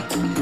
Thank you.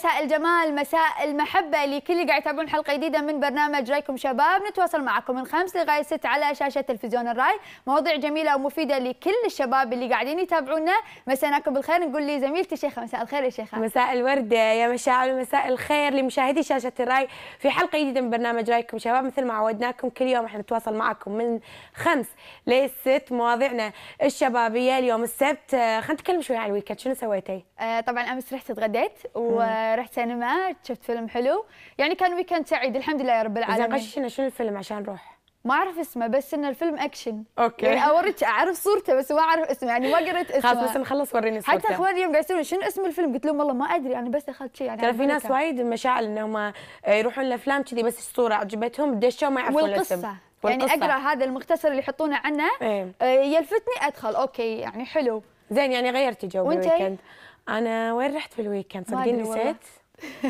مساء الجمال مساء المحبة لكل اللي قاعد يتابعون حلقة جديدة من برنامج رايكم شباب نتواصل معكم من خمس لغاية ست على شاشة تلفزيون الراي مواضيع جميلة ومفيدة لكل الشباب اللي قاعدين يتابعونا مسيناكم بالخير نقول لزميلتي شيخة مساء الخير يا شيخة مساء الوردة يا مشاعل مساء الخير لمشاهدي شاشة الراي في حلقة جديدة من برنامج رايكم شباب مثل ما عودناكم كل يوم احنا نتواصل معكم من خمس لست مواضيعنا الشبابية اليوم السبت آه، خلينا نتكلم شوي عن الويكند شنو سويتي؟ آه طبعا امس رحت اتغديت و رحت سينما شفت فيلم حلو يعني كان ويكند سعيد الحمد لله يا رب العالمين زين غششنا شنو الفيلم عشان نروح ما اعرف اسمه بس ان الفيلم اكشن اوكي يعني اوريك اعرف صورته بس ما اعرف اسمه يعني ما قريت اسمه خلاص بس نخلص وريني صورته حتى اخواني يوم قاعد يسولون شنو اسم الفيلم قلت لهم والله ما ادري انا بس دخلت شيء يعني ترى في ناس وايد مشاعل انهم آه، يروحون الافلام كذي بس الصوره عجبتهم دشوا ما يعرفون والقصه الاسم. يعني اقرا هذا المختصر اللي يحطونه عنه ايه. آه، يلفتني ادخل اوكي يعني حلو زين يعني غيرتي جو بالويكند انا وين رحت في الويكند صدقين نسيت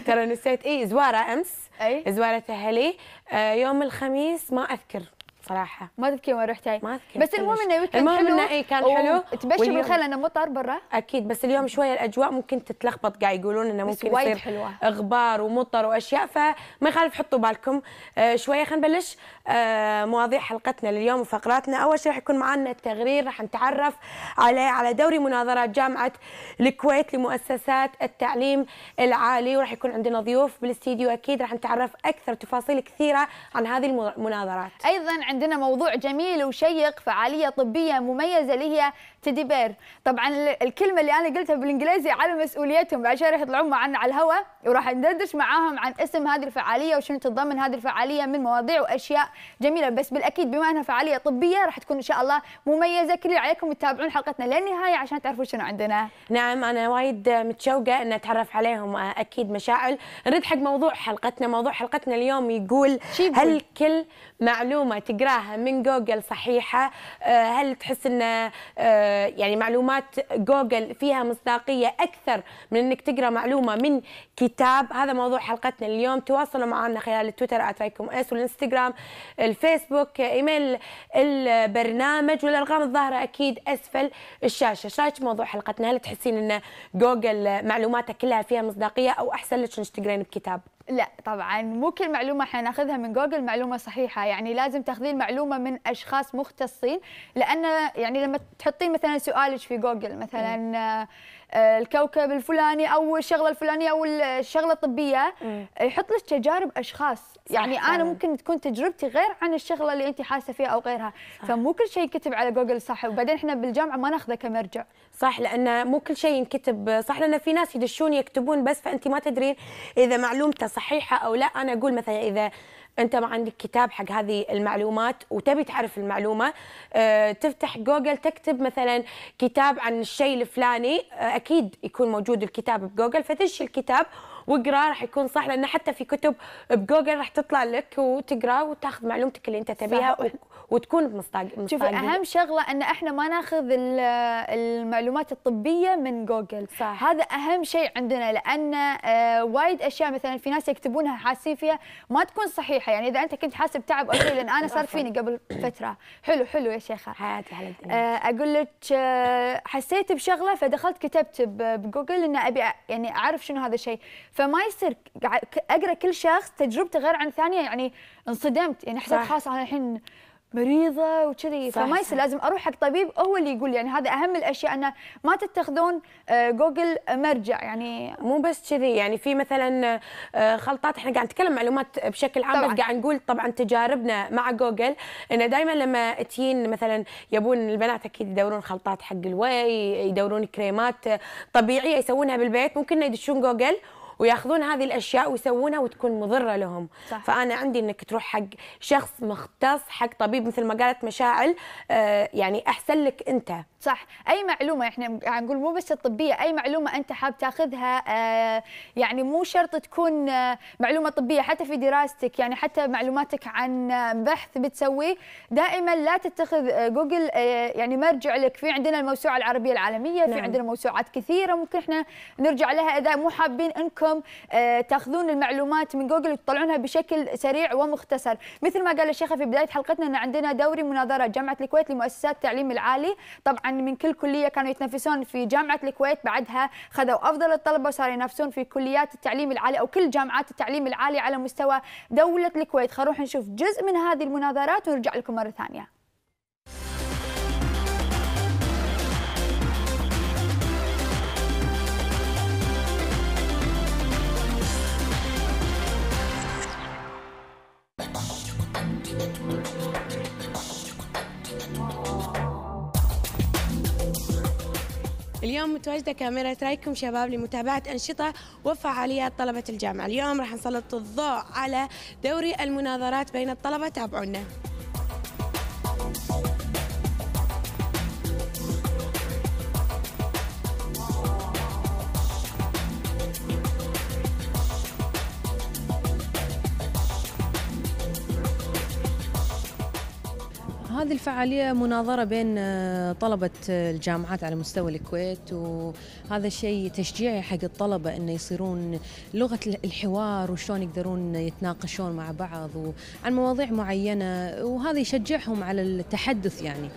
ترى نسيت اي زواره امس اي زواره اهلي آه يوم الخميس ما اذكر صراحه ما تذكري وين رحتي ما اذكر بس المهم انه ويكند المهم انه اي كان حلو تبشر بالخير لانه مطر برا اكيد بس اليوم شويه الاجواء ممكن تتلخبط قاعد يقولون انه ممكن يصير حلوة. غبار ومطر واشياء فما يخالف حطوا بالكم آه شويه خلينا نبلش آه مواضيع حلقتنا لليوم وفقراتنا اول شيء راح يكون معنا التغرير راح نتعرف عليه على دوري مناظرات جامعه الكويت لمؤسسات التعليم العالي وراح يكون عندنا ضيوف بالاستديو اكيد راح نتعرف اكثر تفاصيل كثيره عن هذه المناظرات ايضا عند عندنا موضوع جميل وشيق فعالية طبية مميزة اللي هي تيدي بير طبعا الكلمه اللي انا قلتها بالانجليزي على مسؤوليتهم بعد شوي راح يطلعون معنا على الهواء وراح ندردش معاهم عن اسم هذه الفعاليه وشنو تتضمن هذه الفعاليه من مواضيع واشياء جميله بس بالاكيد بما انها فعاليه طبيه راح تكون ان شاء الله مميزه كل عليكم تتابعون حلقتنا للنهايه عشان تعرفوا شنو عندنا نعم انا وايد متشوقه ان اتعرف عليهم آه، اكيد مشاعل نرد حق موضوع حلقتنا موضوع حلقتنا اليوم يقول هل كل معلومه تقراها من جوجل صحيحه آه، هل تحس انه آه، يعني معلومات جوجل فيها مصداقيه اكثر من انك تقرا معلومه من كتاب هذا موضوع حلقتنا اليوم تواصلوا معنا خلال التويتر اتايكم اس والانستغرام الفيسبوك ايميل البرنامج والارقام الظاهره اكيد اسفل الشاشه ايش رايك موضوع حلقتنا هل تحسين ان جوجل معلوماتك كلها فيها مصداقيه او احسن لك انك تقرين بكتاب لا طبعا مو كل معلومه احنا ناخذها من جوجل معلومه صحيحه يعني لازم تاخذين معلومه من اشخاص مختصين لان يعني لما تحطين مثلا سؤالك في جوجل مثلا آه، الكوكب الفلاني او الشغله الفلانيه او الشغله الطبيه يحط لك تجارب اشخاص يعني صح. انا ممكن تكون تجربتي غير عن الشغله اللي انت حاسه فيها او غيرها صح. فمو كل شيء ينكتب على جوجل صح وبعدين احنا بالجامعه ما ناخذه كمرجع صح لان مو كل شيء ينكتب صح لان في ناس يدشون يكتبون بس فانت ما تدرين اذا معلومته صحيحه او لا انا اقول مثلا اذا انت ما عندك كتاب حق هذه المعلومات وتبي تعرف المعلومه آه، تفتح جوجل تكتب مثلا كتاب عن الشيء الفلاني آه، اكيد يكون موجود الكتاب بجوجل فتدش الكتاب واقرا راح يكون صح لانه حتى في كتب بجوجل راح تطلع لك وتقرا وتاخذ معلومتك اللي انت تبيها صح. و... وتكون بمصداق شوف اهم شغله ان احنا ما ناخذ المعلومات الطبيه من جوجل صح. هذا اهم شيء عندنا لان آه، وايد اشياء مثلا في ناس يكتبونها حاسين فيها ما تكون صحيحه يعني اذا انت كنت حاسب تعب او شيء لان انا صار فيني قبل فتره حلو حلو يا شيخه حياتي على آه، اقول لك آه، حسيت بشغله فدخلت كتبت بجوجل ان ابي يعني اعرف شنو هذا الشيء فما يصير اقرا كل شخص تجربته غير عن ثانيه يعني انصدمت يعني حسيت خلاص انا الحين مريضه وكذي فما يصير لازم اروح حق طبيب هو اللي يقول يعني هذا اهم الاشياء انه ما تتخذون آه، جوجل مرجع يعني مو بس كذي يعني في مثلا آه، خلطات احنا قاعد نتكلم معلومات بشكل عام بس قاعد نقول طبعا تجاربنا مع جوجل انه دائما لما تجين مثلا يبون البنات اكيد يدورون خلطات حق الوي يدورون كريمات طبيعيه يسوونها بالبيت ممكن يدشون جوجل وياخذون هذه الاشياء ويسوونها وتكون مضره لهم صح. فانا عندي انك تروح حق شخص مختص حق طبيب مثل ما قالت مشاعل آه يعني احسن لك انت صح اي معلومه احنا نقول مو بس الطبيه اي معلومه انت حاب تاخذها آه يعني مو شرط تكون آه معلومه طبيه حتى في دراستك يعني حتى معلوماتك عن آه، بحث بتسويه دائما لا تتخذ جوجل آه، آه، يعني مرجع لك في عندنا الموسوعه العربيه العالميه في نعم. عندنا موسوعات كثيره ممكن احنا نرجع لها اذا مو حابين انكم انكم آه، تاخذون المعلومات من جوجل وتطلعونها بشكل سريع ومختصر مثل ما قال الشيخه في بدايه حلقتنا ان عندنا دوري مناظرات جامعه الكويت لمؤسسات التعليم العالي طبعا من كل كليه كانوا يتنافسون في جامعه الكويت بعدها خذوا افضل الطلبه وصاروا ينافسون في كليات التعليم العالي او كل جامعات التعليم العالي على مستوى دوله الكويت خلينا نشوف جزء من هذه المناظرات ونرجع لكم مره ثانيه اليوم متواجدة كاميرا رايكم شباب لمتابعة أنشطة وفعاليات طلبة الجامعة اليوم راح نسلط الضوء على دوري المناظرات بين الطلبة تابعونا هذه الفعالية مناظرة بين آه، طلبة آه، الجامعات على مستوى الكويت وهذا الشيء تشجيعي حق الطلبة أنه يصيرون لغة الحوار وشلون يقدرون يتناقشون مع بعض عن مواضيع معينة وهذا يشجعهم على التحدث يعني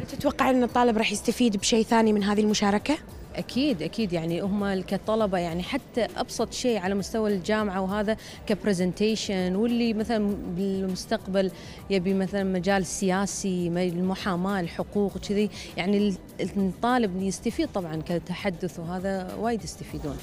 هل تتوقع أن الطالب راح يستفيد بشيء ثاني من هذه المشاركة؟ اكيد اكيد يعني هم كطلبه يعني حتى ابسط شيء على مستوى الجامعه وهذا كبرزنتيشن واللي مثلا بالمستقبل يبي مثلا مجال سياسي المحاماه الحقوق كذي يعني الطالب يستفيد طبعا كتحدث وهذا وايد يستفيدون.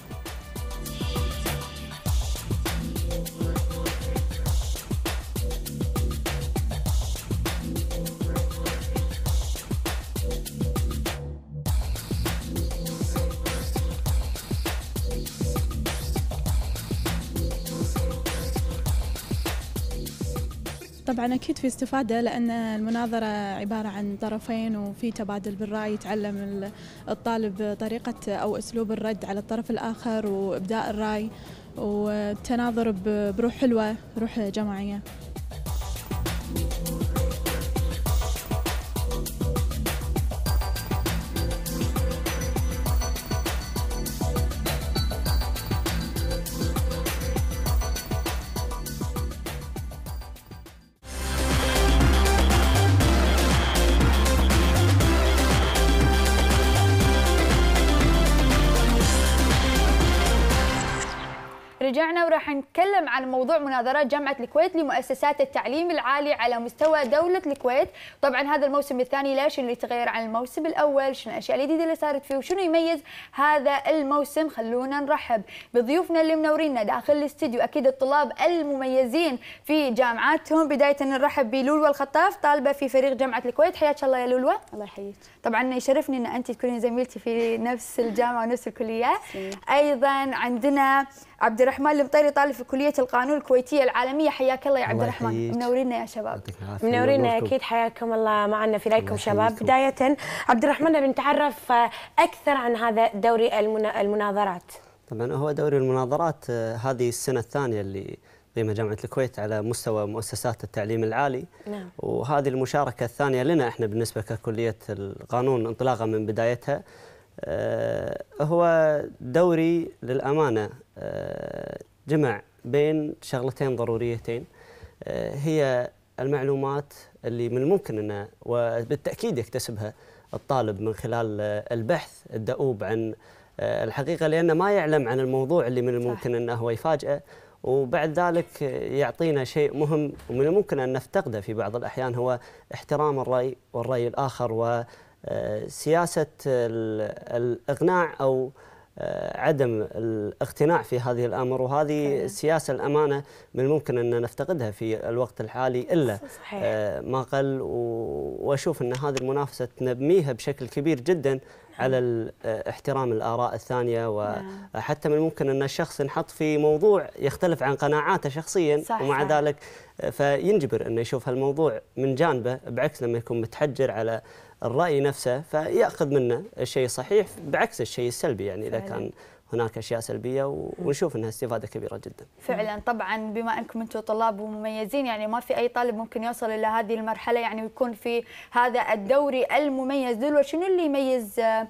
طبعا اكيد في استفاده لان المناظره عباره عن طرفين وفي تبادل بالراي يتعلم الطالب طريقه او اسلوب الرد على الطرف الاخر وابداء الراي والتناظر بروح حلوه روح جماعيه رجعنا وراح نتكلم عن موضوع مناظرات جامعة الكويت لمؤسسات التعليم العالي على مستوى دولة الكويت طبعا هذا الموسم الثاني ليش شنو اللي تغير عن الموسم الأول شنو الأشياء الجديدة اللي صارت فيه وشنو يميز هذا الموسم خلونا نرحب بضيوفنا اللي منورينا داخل الاستديو أكيد الطلاب المميزين في جامعاتهم بداية نرحب بلولو الخطاف طالبة في فريق جامعة الكويت حياك الله يا لولو الله يحييك طبعا يشرفني أن أنت تكونين زميلتي في نفس الجامعة ونفس الكلية أيضا عندنا عبد الرحمن المطيري طالب في كليه القانون الكويتيه العالميه حياك الله يا عبد الرحمن منورينا يا شباب منورينا اكيد حياكم الله معنا في رايكم شباب بدايه عبد الرحمن بنتعرف اكثر عن هذا دوري المناظرات طبعا هو دوري المناظرات آه، هذه السنه الثانيه اللي قيمة جامعة الكويت على مستوى مؤسسات التعليم العالي نعم. وهذه المشاركة الثانية لنا احنا بالنسبة ككلية القانون انطلاقا من بدايتها آه، هو دوري للأمانة آه، جمع بين شغلتين ضروريتين آه، هي المعلومات اللي من الممكن أنه وبالتأكيد يكتسبها الطالب من خلال البحث الدؤوب عن الحقيقة لأنه ما يعلم عن الموضوع اللي من الممكن أنه هو يفاجئه وبعد ذلك يعطينا شيء مهم ومن الممكن أن نفتقده في بعض الأحيان هو احترام الرأي والرأي الآخر و سياسة الإقناع أو آه، عدم الاقتناع في هذه الامر وهذه السياسه الامانه من الممكن ان نفتقدها في الوقت الحالي الا صحيح. آه، ما قل واشوف ان هذه المنافسه تنميها بشكل كبير جدا على نعم. احترام الاراء الثانيه وحتى نعم. من الممكن ان الشخص ينحط في موضوع يختلف عن قناعاته شخصيا صحيح. ومع ذلك آه، فينجبر انه يشوف هالموضوع من جانبه بعكس لما يكون متحجر على الرأي نفسه فيأخذ منه الشيء الصحيح بعكس الشيء السلبي يعني إذا كان هناك اشياء سلبيه ونشوف انها استفاده كبيره جدا. فعلا طبعا بما انكم انتم طلاب ومميزين يعني ما في اي طالب ممكن يوصل الى هذه المرحله يعني ويكون في هذا الدوري المميز دلوقتي شنو اللي يميز آه،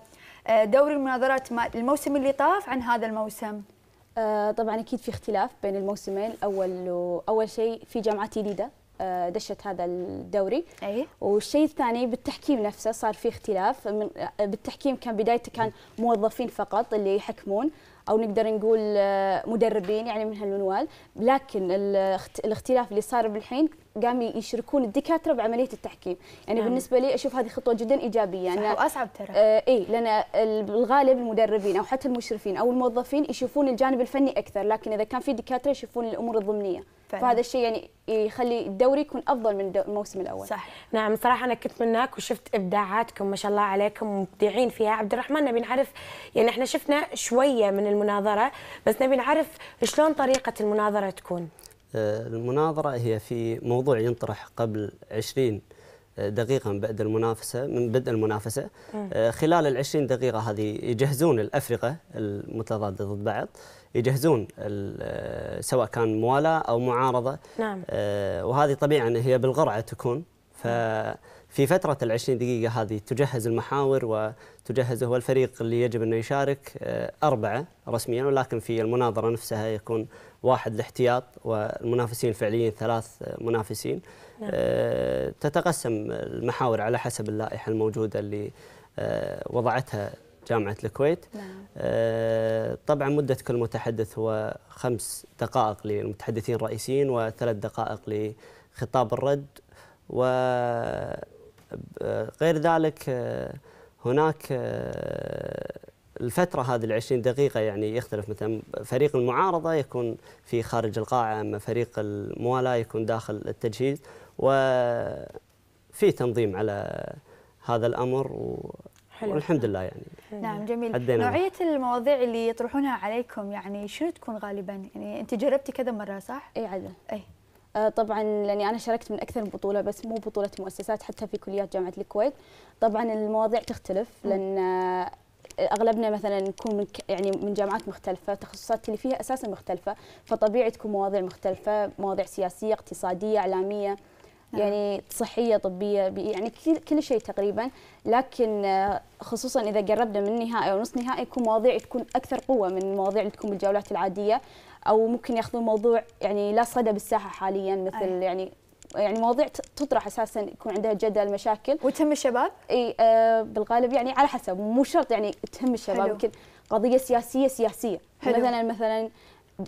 دوري المناظرات الموسم اللي طاف عن هذا الموسم؟ آه، طبعا اكيد في اختلاف بين الموسمين اول واول شيء في جامعات جديده آه، دشت هذا الدوري أي. والشيء الثاني بالتحكيم نفسه صار في اختلاف من آه، بالتحكيم كان بدايته كان موظفين فقط اللي يحكمون او نقدر نقول آه، مدربين يعني من هالمنوال لكن الاختلاف اللي صار بالحين قام يشركون الدكاتره بعمليه التحكيم يعني نعم. بالنسبه لي اشوف هذه خطوه جدا ايجابيه يعني واصعب ترى آه اي لان الغالب المدربين او حتى المشرفين او الموظفين يشوفون الجانب الفني اكثر لكن اذا كان في دكاتره يشوفون الامور الضمنيه فعلا. فهذا الشيء يعني يخلي الدوري يكون افضل من الموسم الاول صح نعم صراحه انا كنت منك وشفت ابداعاتكم ما شاء الله عليكم مبدعين فيها عبد الرحمن نبي نعرف يعني احنا شفنا شويه من المناظره بس نبي نعرف شلون طريقه المناظره تكون آه، المناظرة هي في موضوع ينطرح قبل 20 آه، دقيقة من بدء المنافسة من بدء المنافسة آه، خلال ال 20 دقيقة هذه يجهزون الأفرقة المتضادة ضد بعض يجهزون سواء كان موالاة أو معارضة نعم. وهذه طبيعة هي بالغرعة تكون ففي فترة ال 20 دقيقة هذه تجهز المحاور وتجهز هو الفريق اللي يجب أنه يشارك أربعة رسميا ولكن في المناظرة نفسها يكون واحد الاحتياط والمنافسين الفعليين ثلاث منافسين نعم. آه، تتقسم المحاور على حسب اللائحة الموجودة اللي آه، وضعتها جامعة الكويت نعم. آه، طبعا مدة كل متحدث هو خمس دقائق للمتحدثين الرئيسيين وثلاث دقائق لخطاب الرد وغير ذلك هناك الفترة هذه العشرين دقيقة يعني يختلف مثلا فريق المعارضة يكون في خارج القاعة أما فريق الموالاة يكون داخل التجهيز وفي تنظيم على هذا الأمر و حلو. والحمد لله يعني نعم جميل عدينا نوعية المواضيع اللي يطرحونها عليكم يعني شنو تكون غالبا يعني أنت جربتي كذا مرة صح؟ أي عدل أي آه، طبعا لاني انا شاركت من اكثر من بطوله بس مو بطوله مؤسسات حتى في كليات جامعه الكويت طبعا المواضيع تختلف لان اغلبنا مثلا نكون من يعني من جامعات مختلفه تخصصات اللي فيها اساسا مختلفه فطبيعي تكون مواضيع مختلفه مواضيع سياسيه اقتصاديه اعلاميه نعم. يعني صحيه طبيه بيئيه يعني كل شيء تقريبا لكن آه، خصوصا اذا قربنا من نهائي او نص نهائي يكون مواضيع تكون اكثر قوه من المواضيع اللي تكون بالجولات العاديه او ممكن ياخذون موضوع يعني لا صدى بالساحه حاليا مثل يعني يعني مواضيع تطرح اساسا يكون عندها جدل مشاكل وتهم الشباب؟ اي آه بالغالب يعني على حسب مو شرط يعني تهم الشباب يمكن قضيه سياسيه سياسيه حلو. مثلا مثلا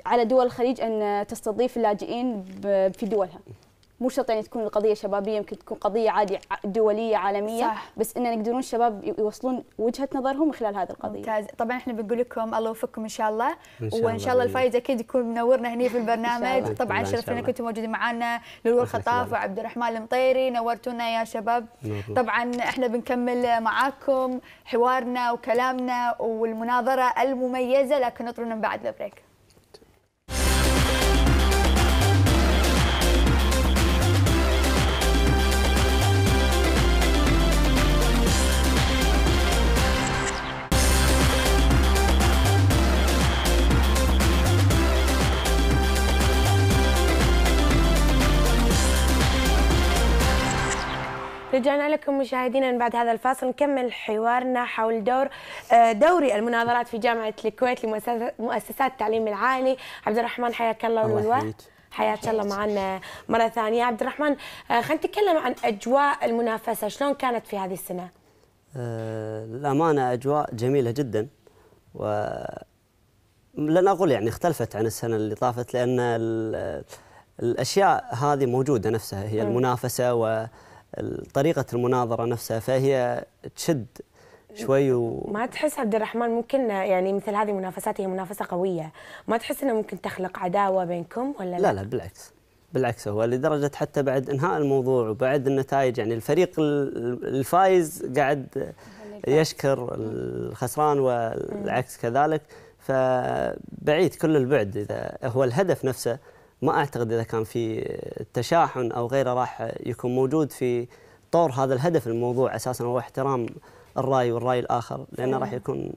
على دول الخليج ان تستضيف اللاجئين في دولها مو شرط يعني تكون القضيه شبابيه يمكن تكون قضيه عادي دوليه عالميه صح. بس ان يعني يقدرون الشباب يوصلون وجهه نظرهم من خلال هذه القضيه ممتاز طبعا احنا بنقول لكم الله يوفقكم ان شاء الله إن شاء وان شاء الله الفايز اكيد يكون منورنا هنا في البرنامج طبعا شرفنا انكم كنتوا موجودين معنا للور خطاف وعبد الرحمن المطيري نورتونا يا شباب طبعا احنا بنكمل معاكم حوارنا وكلامنا والمناظره المميزه لكن نطرنا بعد البريك رجعنا لكم مشاهدينا بعد هذا الفاصل نكمل حوارنا حول دور آه، دوري المناظرات في جامعه الكويت لمؤسسات التعليم العالي عبد الرحمن حياك الله والوالد حياك الله معنا مره ثانيه عبد الرحمن آه، خلينا نتكلم عن اجواء المنافسه شلون كانت في هذه السنه الامانه آه، اجواء جميله جدا و لن اقول يعني اختلفت عن السنه اللي طافت لان الاشياء هذه موجوده نفسها هي المنافسه و طريقة المناظرة نفسها فهي تشد شوي و... ما تحس عبد الرحمن ممكن يعني مثل هذه المنافسات هي منافسة قوية ما تحس أنها ممكن تخلق عداوة بينكم ولا لا لا, لا بالعكس بالعكس هو لدرجة حتى بعد إنهاء الموضوع وبعد النتائج يعني الفريق الفايز قاعد يشكر الخسران والعكس كذلك فبعيد كل البعد إذا هو الهدف نفسه ما اعتقد اذا كان في تشاحن او غيره راح يكون موجود في طور هذا الهدف الموضوع اساسا هو احترام الراي والراي الاخر لانه راح يكون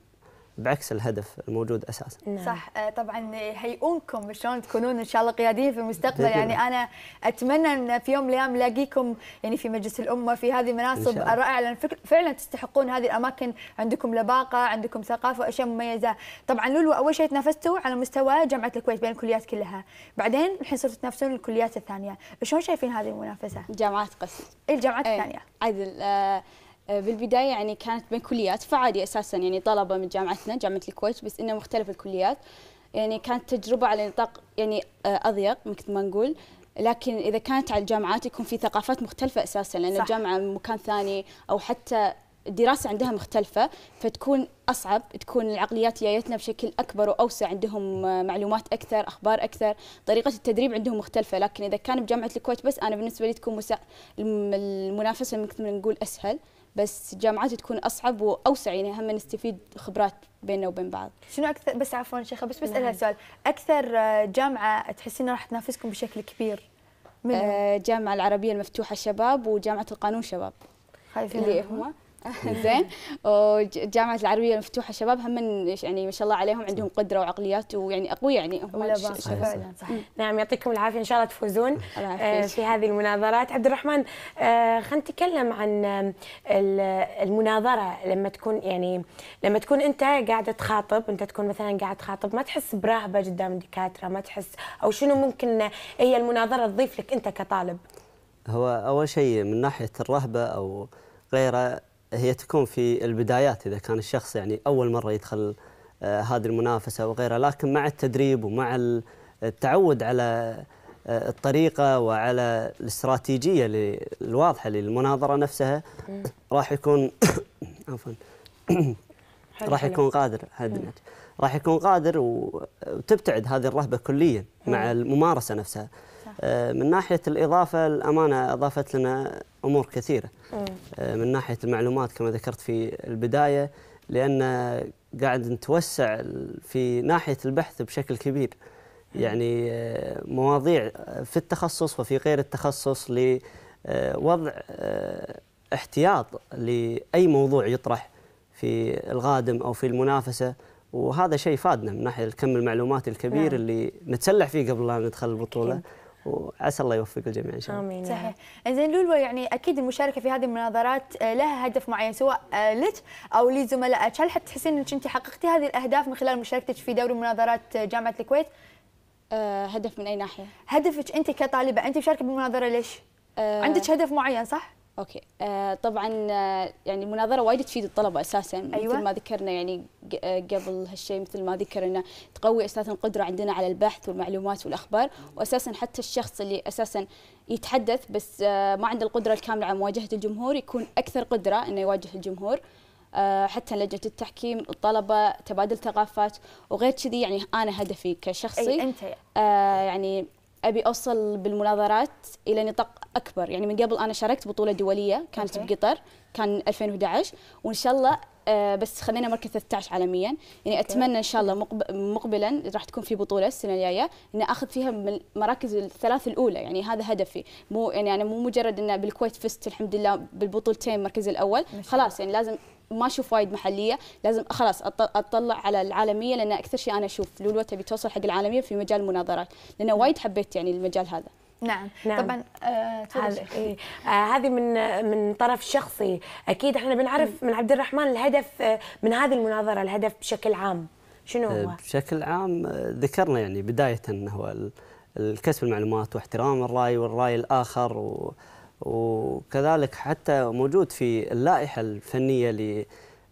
بعكس الهدف الموجود اساسا نعم. صح آه، طبعا آه، هيئونكم شلون تكونون ان شاء الله قياديين في المستقبل يعني انا اتمنى ان في يوم من الايام نلاقيكم يعني في مجلس الامه في هذه المناصب الرائعه لان فعلا تستحقون هذه الاماكن عندكم لباقه عندكم ثقافه واشياء مميزه طبعا لولو اول شيء تنافستوا على مستوى جامعه الكويت بين الكليات كلها بعدين الحين صرتوا تنافسون الكليات الثانيه شلون شايفين هذه المنافسه جامعات قس الجامعات إيه. الثانيه عدل آه آه، بالبدايه يعني كانت بين كليات فعادي اساسا يعني طلبه من جامعتنا جامعه الكويت بس انه مختلف الكليات يعني كانت تجربه على نطاق يعني آه، اضيق مثل ما نقول لكن اذا كانت على الجامعات يكون في ثقافات مختلفه اساسا لان صح. الجامعه مكان ثاني او حتى الدراسة عندها مختلفة فتكون أصعب تكون العقليات جايتنا بشكل أكبر وأوسع عندهم معلومات أكثر أخبار أكثر طريقة التدريب عندهم مختلفة لكن إذا كان بجامعة الكويت بس أنا بالنسبة لي تكون المنافسة مثل ما نقول أسهل بس جامعاتي تكون اصعب واوسع يعني هم نستفيد خبرات بيننا وبين بعض. شنو اكثر بس عفوا شيخه بس بسالها نعم. سؤال، اكثر آه، جامعه تحسين راح تنافسكم بشكل كبير؟ من الجامعه آه، العربيه المفتوحه شباب وجامعه القانون شباب. اللي هم زين والجامعه العربيه المفتوحه شباب هم من يعني ما شاء الله عليهم عندهم قدره وعقليات ويعني اقوياء يعني هم فعلا صح نعم يعطيكم العافيه ان شاء الله تفوزون آه، في هذه المناظرات عبد الرحمن آه، خلينا نتكلم عن المناظره لما تكون يعني لما تكون انت قاعده تخاطب انت تكون مثلا قاعد تخاطب ما تحس برهبه قدام الدكاتره ما تحس او شنو ممكن هي المناظره تضيف لك انت كطالب هو اول شيء من ناحيه الرهبه او غيره هي تكون في البدايات إذا كان الشخص يعني أول مرة يدخل آه، هذه المنافسة وغيرها لكن مع التدريب ومع التعود على آه، الطريقة وعلى الاستراتيجية الواضحة للمناظرة نفسها راح يكون عفوا راح يكون قادر راح يكون قادر وتبتعد هذه الرهبة كليا مع الممارسة نفسها آه، من ناحية الإضافة الأمانة أضافت لنا أمور كثيرة آه، من ناحيه المعلومات كما ذكرت في البدايه لان قاعد نتوسع في ناحيه البحث بشكل كبير يعني آه، مواضيع في التخصص وفي غير التخصص لوضع آه، احتياط لاي موضوع يطرح في الغادم او في المنافسه وهذا شيء فادنا من ناحيه الكم المعلومات الكبير نعم. اللي نتسلح فيه قبل لا ندخل البطوله أكيد. وعسى الله يوفق الجميع ان شاء الله. امين صحيح. انزين لولو يعني اكيد المشاركه في هذه المناظرات آه، لها هدف معين سواء آه، لك او لزملائك، هل حتحسين انك انت حققتي هذه الاهداف من خلال مشاركتك في دوري مناظرات آه، جامعه الكويت؟ هدف من اي ناحيه؟ هدفك انت كطالبه، انت مشاركه بالمناظره ليش؟ عندك هدف معين صح؟ اوكي آه طبعا آه، يعني المناظره وايد تفيد الطلبه اساسا أيوة. مثل ما ذكرنا يعني آه، قبل هالشيء مثل ما ذكرنا تقوي اساسا القدره عندنا على البحث والمعلومات والاخبار واساسا حتى الشخص اللي اساسا يتحدث بس آه ما عنده القدره الكامله على مواجهه الجمهور يكون اكثر قدره انه يواجه الجمهور آه، حتى لجنه التحكيم الطلبه تبادل ثقافات وغير كذي يعني انا هدفي كشخصي أي أنت يعني. آه يعني ابي اوصل بالمناظرات الى نطاق اكبر يعني من قبل انا شاركت بطوله دوليه كانت okay. بقطر كان 2011 وان شاء الله آه، بس خلينا مركز 13 عالميا يعني اتمنى ان شاء الله مقبلا راح تكون في بطوله السنه الجايه اني اخذ فيها من المراكز الثلاث الاولى يعني هذا هدفي مو يعني انا مو مجرد ان بالكويت فزت الحمد لله بالبطولتين المركز الاول خلاص يعني لازم ما اشوف وايد محليه لازم خلاص اطلع على العالميه لان اكثر شيء انا اشوف لولو تبي توصل حق العالميه في مجال المناظرات لان نعم. وايد حبيت يعني المجال هذا نعم. نعم طبعا آه, إيه. آه، هذه آه من من طرف شخصي اكيد احنا بنعرف من عبد الرحمن الهدف آه، من هذه المناظره الهدف بشكل عام شنو آه، هو؟ بشكل عام ذكرنا يعني بدايه انه هو الكسب المعلومات واحترام الراي والراي الاخر و وكذلك حتى موجود في اللائحة الفنية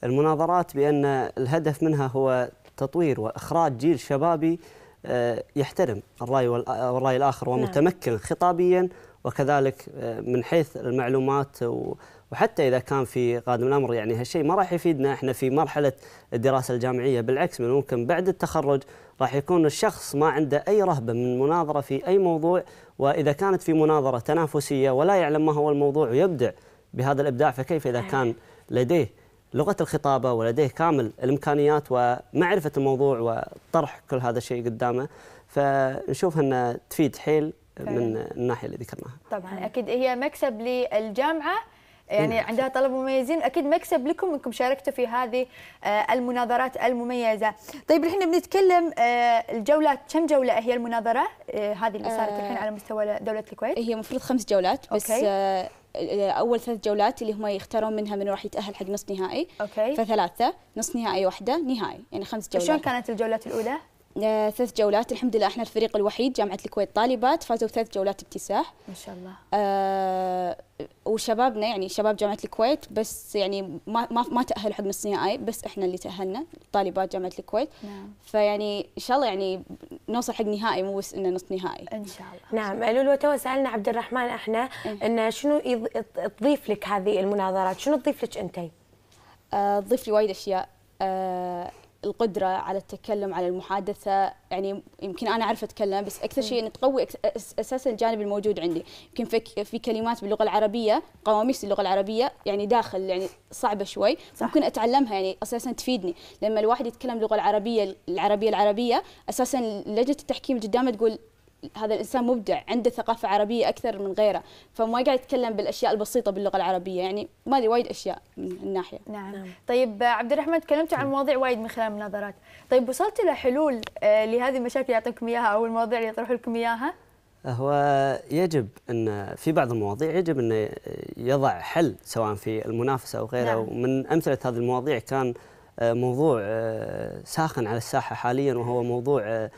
للمناظرات بأن الهدف منها هو تطوير وإخراج جيل شبابي آه، يحترم الرأي والرأي الآخر نعم. ومتمكن خطابيا وكذلك آه، من حيث المعلومات وحتى إذا كان في قادم الأمر يعني هالشيء ما راح يفيدنا إحنا في مرحلة الدراسة الجامعية بالعكس من ممكن بعد التخرج راح يكون الشخص ما عنده أي رهبة من مناظرة في أي موضوع واذا كانت في مناظره تنافسيه ولا يعلم ما هو الموضوع ويبدع بهذا الابداع فكيف اذا كان لديه لغه الخطابه ولديه كامل الامكانيات ومعرفه الموضوع وطرح كل هذا الشيء قدامه فنشوف ان تفيد حيل من الناحيه اللي ذكرناها. طبعا اكيد هي مكسب للجامعه يعني إيه. عندها طلبه مميزين اكيد مكسب لكم انكم شاركتوا في هذه آه، المناظرات المميزه طيب الحين بنتكلم آه، الجولات كم جوله هي المناظره آه، هذه اللي صارت الحين على مستوى دوله الكويت هي المفروض خمس جولات بس أوكي. اول ثلاث جولات اللي هم يختارون منها من راح يتاهل حق نص نهائي اوكي فثلاثه نص نهائي واحده نهائي يعني خمس جولات شلون كانت الجولات الاولى آه، ثلاث جولات الحمد لله احنا الفريق الوحيد جامعه الكويت طالبات فازوا بثلاث جولات ابتساح ما شاء الله آه وشبابنا يعني شباب جامعه الكويت بس يعني ما ما, ما تاهلوا حق نص نهائي بس احنا اللي تاهلنا طالبات جامعه الكويت نعم. فيعني ان شاء الله يعني نوصل حق نهائي مو بس انه نص نهائي ان شاء الله نعم لولو تو سالنا عبد الرحمن احنا إيه. انه شنو تضيف لك هذه المناظرات شنو تضيف لك انت؟ آه، تضيف آه لي وايد اشياء آه القدره على التكلم على المحادثه يعني يمكن انا اعرف اتكلم بس اكثر شيء ان تقوي اساس الجانب الموجود عندي يمكن في, في كلمات باللغه العربيه قواميس اللغه العربيه يعني داخل يعني صعبه شوي صح. ممكن اتعلمها يعني اساسا تفيدني لما الواحد يتكلم اللغه العربيه العربيه العربيه اساسا لجنه التحكيم قدامه تقول هذا الانسان مبدع عنده ثقافه عربيه اكثر من غيره فما قاعد يتكلم بالاشياء البسيطه باللغه العربيه يعني ما ادري وايد اشياء من الناحيه نعم. نعم طيب عبد الرحمن تكلمتوا عن نعم. مواضيع وايد من خلال المناظرات طيب وصلت الى حلول آه، لهذه المشاكل يعطيكم اياها او المواضيع اللي يطرح لكم اياها هو يجب ان في بعض المواضيع يجب ان يضع حل سواء في المنافسه او غيره نعم. ومن امثله هذه المواضيع كان آه، موضوع آه، ساخن على الساحه حاليا وهو موضوع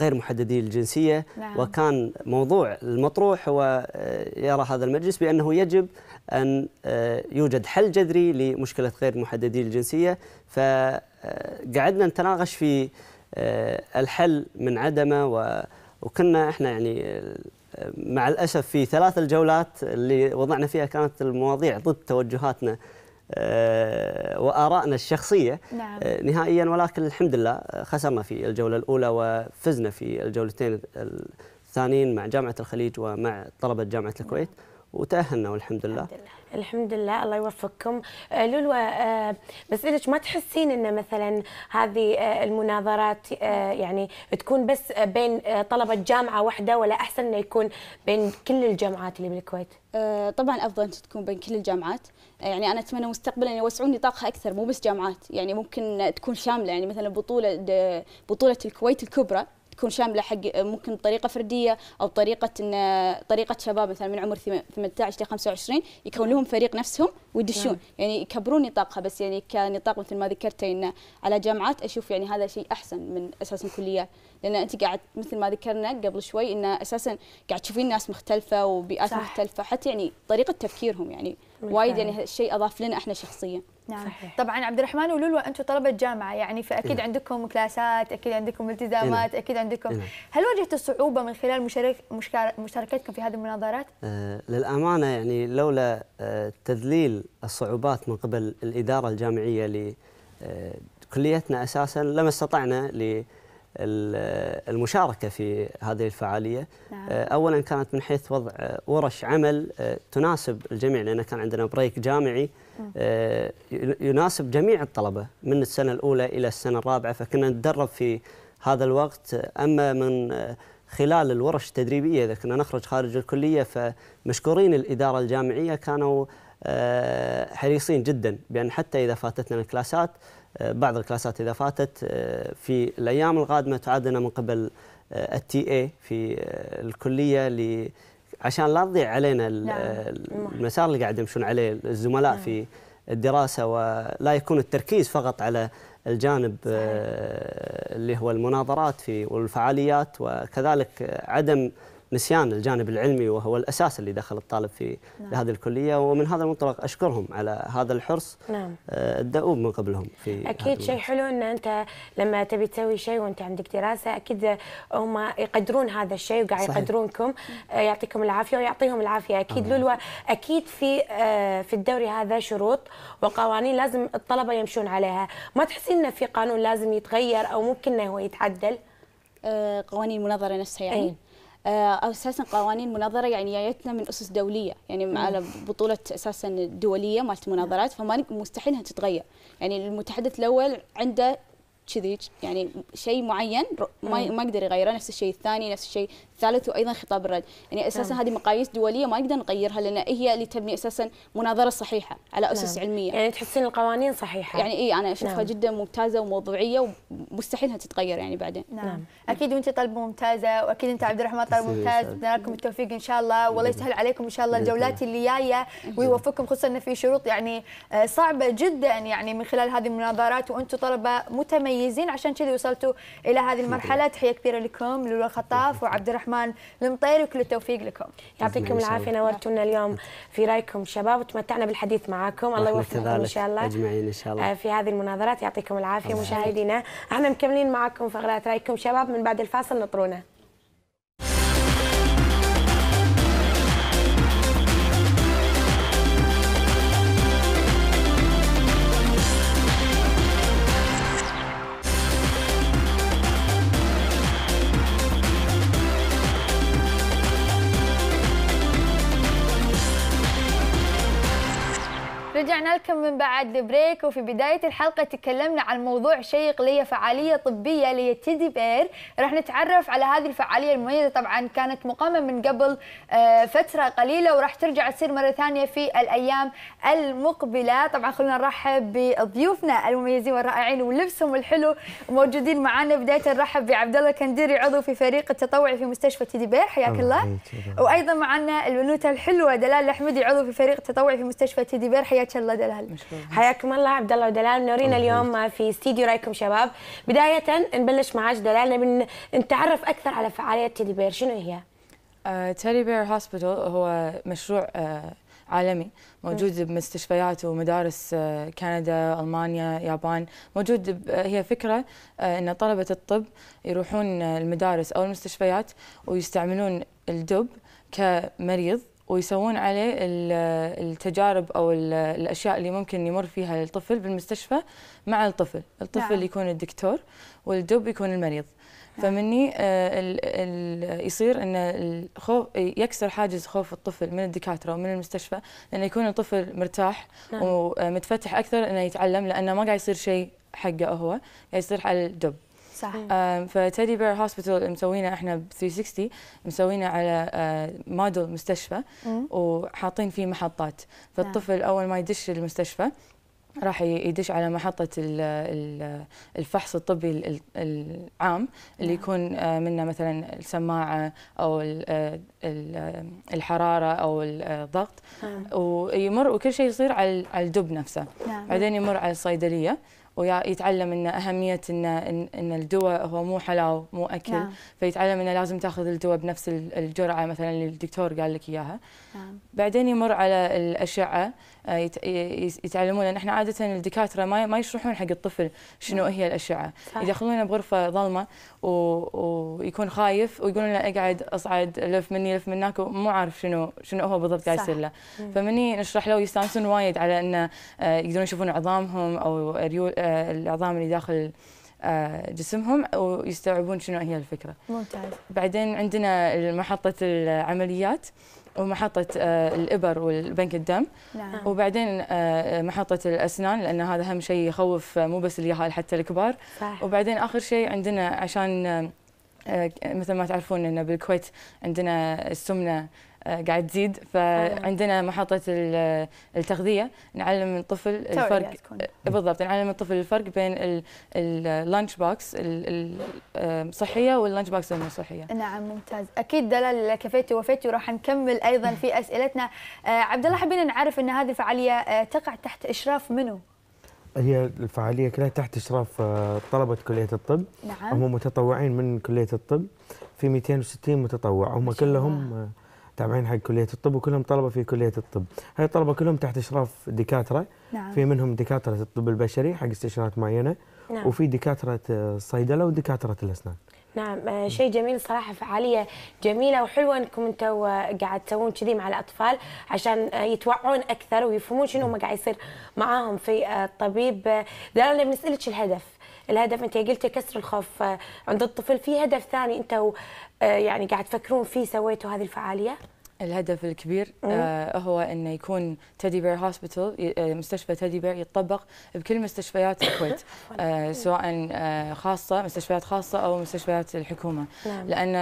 غير محددي الجنسية نعم. وكان موضوع المطروح هو آه، يرى هذا المجلس بأنه يجب أن آه، يوجد حل جذري لمشكلة غير محددي الجنسية فقعدنا آه، نتناقش في الحل من عدمه وكنا احنا يعني مع الأسف في ثلاث الجولات اللي وضعنا فيها كانت المواضيع ضد توجهاتنا آه، وارائنا الشخصيه نعم. آه، نهائيا ولكن الحمد لله آه، خسرنا في الجوله الاولى وفزنا في الجولتين الثانيين مع جامعه الخليج ومع طلبه جامعه الكويت نعم. وتاهلنا والحمد لله الحمد لله الله يوفقكم آه، لولو آه، آه، بس ما تحسين أن مثلا هذه المناظرات يعني تكون بس بين طلبة جامعة واحدة ولا أحسن أنه يكون بين كل الجامعات اللي بالكويت طبعا أفضل تكون بين كل الجامعات يعني أنا أتمنى مستقبلا يوسعون نطاقها أكثر مو بس جامعات يعني ممكن تكون شاملة يعني مثلا بطولة بطولة الكويت الكبرى تكون شامله حق ممكن طريقه فرديه او طريقه إن طريقه شباب مثلا من عمر 18 ل 25 يكون لهم فريق نفسهم ويدشون نعم. يعني يكبرون نطاقها بس يعني كنطاق مثل ما ذكرتي انه على جامعات اشوف يعني هذا شيء احسن من اساسا كليات لان انت قاعد مثل ما ذكرنا قبل شوي انه اساسا قاعد تشوفين ناس مختلفه وبيئات مختلفه حتى يعني طريقه تفكيرهم يعني وايد يعني هالشيء اضاف لنا احنا شخصيا نعم صحيح. طبعا عبد الرحمن ولولو انتم طلبه جامعه يعني فاكيد إيه؟ عندكم كلاسات اكيد عندكم التزامات إيه؟ اكيد عندكم إيه؟ هل واجهتوا صعوبه من خلال مشارك مشاركتكم في هذه المناظرات آه للامانه يعني لولا آه تذليل الصعوبات من قبل الاداره الجامعيه لكليتنا آه اساسا لما استطعنا المشاركة في هذه الفعالية نعم. آه، أولا كانت من حيث وضع آه، ورش عمل آه، تناسب الجميع لأن كان عندنا بريك جامعي نعم. يناسب جميع الطلبة من السنة الأولى إلى السنة الرابعة فكنا نتدرب في هذا الوقت أما من خلال الورش التدريبية إذا كنا نخرج خارج الكلية فمشكورين الإدارة الجامعية كانوا حريصين جدا بأن حتى إذا فاتتنا الكلاسات آه، بعض الكلاسات اذا فاتت آه، في الايام القادمه تعادنا من قبل آه، التي اي في الكليه عشان لا تضيع علينا نعم، نعم. المسار اللي قاعد يمشون عليه الزملاء في نعم. الدراسه ولا يكون التركيز فقط على الجانب صحيح. اللي هو المناظرات في والفعاليات وكذلك عدم نسيان الجانب العلمي وهو الأساس اللي دخل الطالب في نعم. هذه الكلية ومن هذا المنطلق أشكرهم على هذا الحرص نعم. آه، الدؤوب من قبلهم في أكيد شيء حلو أن أنت لما تبي تسوي شيء وأنت عندك دراسة أكيد هم يقدرون هذا الشيء وقاعد يقدرونكم آه، يعطيكم العافية ويعطيهم العافية أكيد لولو أكيد في آه، في الدوري هذا شروط وقوانين لازم الطلبة يمشون عليها ما تحسين أن في قانون لازم يتغير أو ممكن أنه يتعدل قوانين المناظرة نفسها يعني أي. آه، اساسا قوانين مناظره يعني جايتنا من اسس دوليه يعني مم. على بطوله اساسا دوليه مالت المناظرات فما مستحيل انها تتغير يعني المتحدث الاول عنده كذي يعني شيء معين ما يقدر يغيره نفس الشيء الثاني نفس الشيء الثالث وايضا خطاب الرد يعني نعم. اساسا نعم. هذه مقاييس دوليه ما نقدر نغيرها لان هي اللي تبني اساسا مناظره صحيحه على اسس نعم. علميه يعني تحسين القوانين صحيحه يعني اي انا اشوفها نعم. جدا ممتازه وموضوعيه ومستحيل انها تتغير يعني بعدين نعم, نعم. اكيد وانت طلب ممتازه واكيد انت عبد الرحمن طالب إيه، ممتاز بدنا لكم التوفيق ان شاء الله إيه. والله يسهل عليكم ان شاء الله إيه. الجولات اللي جايه ويوفقكم خصوصا ان في شروط يعني آه، صعبه جدا يعني من خلال هذه المناظرات وانتم طلبه متميزين عشان كذا وصلتوا الى هذه المرحله تحيه كبيره لكم لولا الخطاف وعبد الرحمن الرحمن المطير وكل التوفيق لكم يعطيكم العافيه نورتونا اليوم في رايكم شباب وتمتعنا بالحديث معاكم الله يوفقكم ان شاء الله اجمعين ان شاء الله آه، في هذه المناظرات يعطيكم العافيه مشاهدينا احنا مكملين معاكم فقرات رايكم شباب من بعد الفاصل نطرونا رجعنا لكم من بعد البريك وفي بداية الحلقة تكلمنا عن موضوع شيق لي فعالية طبية لتيدي بير راح نتعرف على هذه الفعالية المميزة طبعا كانت مقامة من قبل آه، فترة قليلة وراح ترجع تصير مرة ثانية في الأيام المقبلة طبعا خلونا نرحب بضيوفنا المميزين والرائعين ولبسهم الحلو موجودين معنا بداية نرحب بعبد الله كنديري عضو في فريق التطوعي في مستشفى تيدي بير حياك الله وأيضا معنا البنوتة الحلوة دلال الحمدي عضو في فريق التطوعي في مستشفى تيدي بير حياك حياك الله دلال حياكم الله عبد الله ودلال منورين اليوم في استديو رايكم شباب بدايه نبلش معاك دلال نبي نتعرف اكثر على فعاليه تيدي بير شنو هي؟ آه، تيدي بير هوسبيتال هو مشروع آه، عالمي موجود بمستشفيات ومدارس آه، كندا المانيا يابان موجود هي فكره ان طلبه الطب يروحون المدارس او المستشفيات ويستعملون الدب كمريض ويسوون عليه التجارب او الاشياء اللي ممكن يمر فيها الطفل بالمستشفى مع الطفل، الطفل نعم. يكون الدكتور والدب يكون المريض. نعم. فمني آه، يصير ان الخوف يكسر حاجز خوف الطفل من الدكاتره ومن المستشفى لانه يكون الطفل مرتاح نعم. ومتفتح آه، اكثر انه يتعلم لانه ما قاعد يصير شيء حقه هو، قاعد يصير على الدب. صح آه، فتيدي بير هوسبيتال مسوينه احنا ب 360 مسوينه على آه، موديل مستشفى وحاطين فيه محطات نعم. فالطفل اول ما يدش المستشفى راح يدش على محطة الفحص الطبي العام اللي نعم. يكون آه، منه مثلا السماعة أو الحرارة أو الضغط نعم. ويمر وكل شيء يصير على الدب نفسه بعدين يمر على الصيدلية ويتعلم ان اهميه ان ان الدواء هو مو حلاوه مو اكل نعم. فيتعلم انه لازم تاخذ الدواء بنفس الجرعه مثلا اللي الدكتور قال لك اياها نعم. بعدين يمر على الاشعه آه، يتعلمون لان احنا عاده الدكاتره ما ما يشرحون حق الطفل شنو هي الاشعه صح. يدخلونه بغرفه ظلمه و... ويكون خايف ويقولون له اقعد اصعد لف مني لف منك ومو عارف شنو شنو هو بالضبط قاعد يصير له فمني نشرح له ويستانسون وايد على انه آه، يقدرون يشوفون عظامهم او ريول آه، العظام اللي داخل جسمهم ويستوعبون شنو هي الفكره. ممتاز. بعدين عندنا محطه العمليات ومحطة آه، الإبر والبنك الدم نعم. نعم. وبعدين آه، آه، محطة الأسنان لأن هذا أهم شيء يخوف مو بس اليهال حتى الكبار صح. وبعدين آخر شيء عندنا عشان مثل ما تعرفون أن بالكويت عندنا السمنة آه، قاعد تزيد فعندنا محطه التغذيه نعلم الطفل الفرق آه، بالضبط نعلم الطفل الفرق بين اللانش بوكس الصحيه واللانش بوكس المو صحيه نعم ممتاز اكيد دلال كفيتي وفيتي وراح نكمل ايضا في اسئلتنا آه، عبد الله نعم. حبينا نعرف ان هذه الفعاليه تقع تحت اشراف منو هي الفعاليه كلها تحت اشراف طلبه كليه الطب نعم هم متطوعين من كليه الطب في 260 متطوع هم كلهم تابعين حق كليه الطب وكلهم طلبه في كليه الطب، هاي الطلبه كلهم تحت اشراف دكاتره نعم. في منهم دكاتره الطب البشري حق استشارات معينه نعم. وفي دكاتره الصيدله ودكاتره الاسنان. نعم آه، شيء جميل صراحة فعالية جميلة وحلوة أنكم أنتوا آه، قاعد تسوون كذي مع الأطفال عشان آه، يتوعون أكثر ويفهمون شنو ما قاعد يصير معاهم في الطبيب دلالة بنسألك الهدف الهدف انت قلتي كسر الخوف آه، عند الطفل في هدف ثاني انت آه، يعني قاعد تفكرون فيه سويتوا هذه الفعاليه الهدف الكبير آه هو انه يكون تيدي بير هوسبيتال آه، مستشفى تيدي بير يتطبق بكل مستشفيات الكويت آه سواء آه خاصه مستشفيات خاصه او مستشفيات الحكومه نعم. لان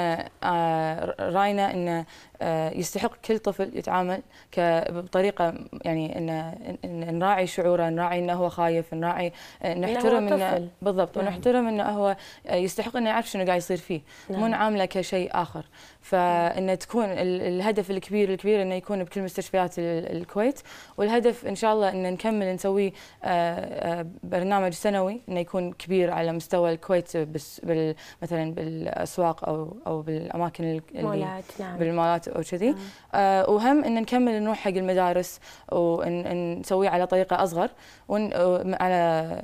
راينا ان آه، يستحق كل طفل يتعامل بطريقه يعني ان نراعي شعوره نراعي انه هو خايف نراعي آه، نحترم انه إن بالضبط نعم. ونحترم انه هو آه، يستحق انه يعرف شنو قاعد يصير فيه نعم. مو نعامله كشيء اخر فانه تكون الهدف الكبير الكبير انه يكون بكل مستشفيات الكويت والهدف ان شاء الله انه نكمل نسوي برنامج سنوي انه يكون كبير على مستوى الكويت بس بال مثلا بالاسواق او او بالاماكن اللي مولات نعم. بالمولات او كذي آه وهم ان نكمل نروح حق المدارس ونسويه على طريقه اصغر ون على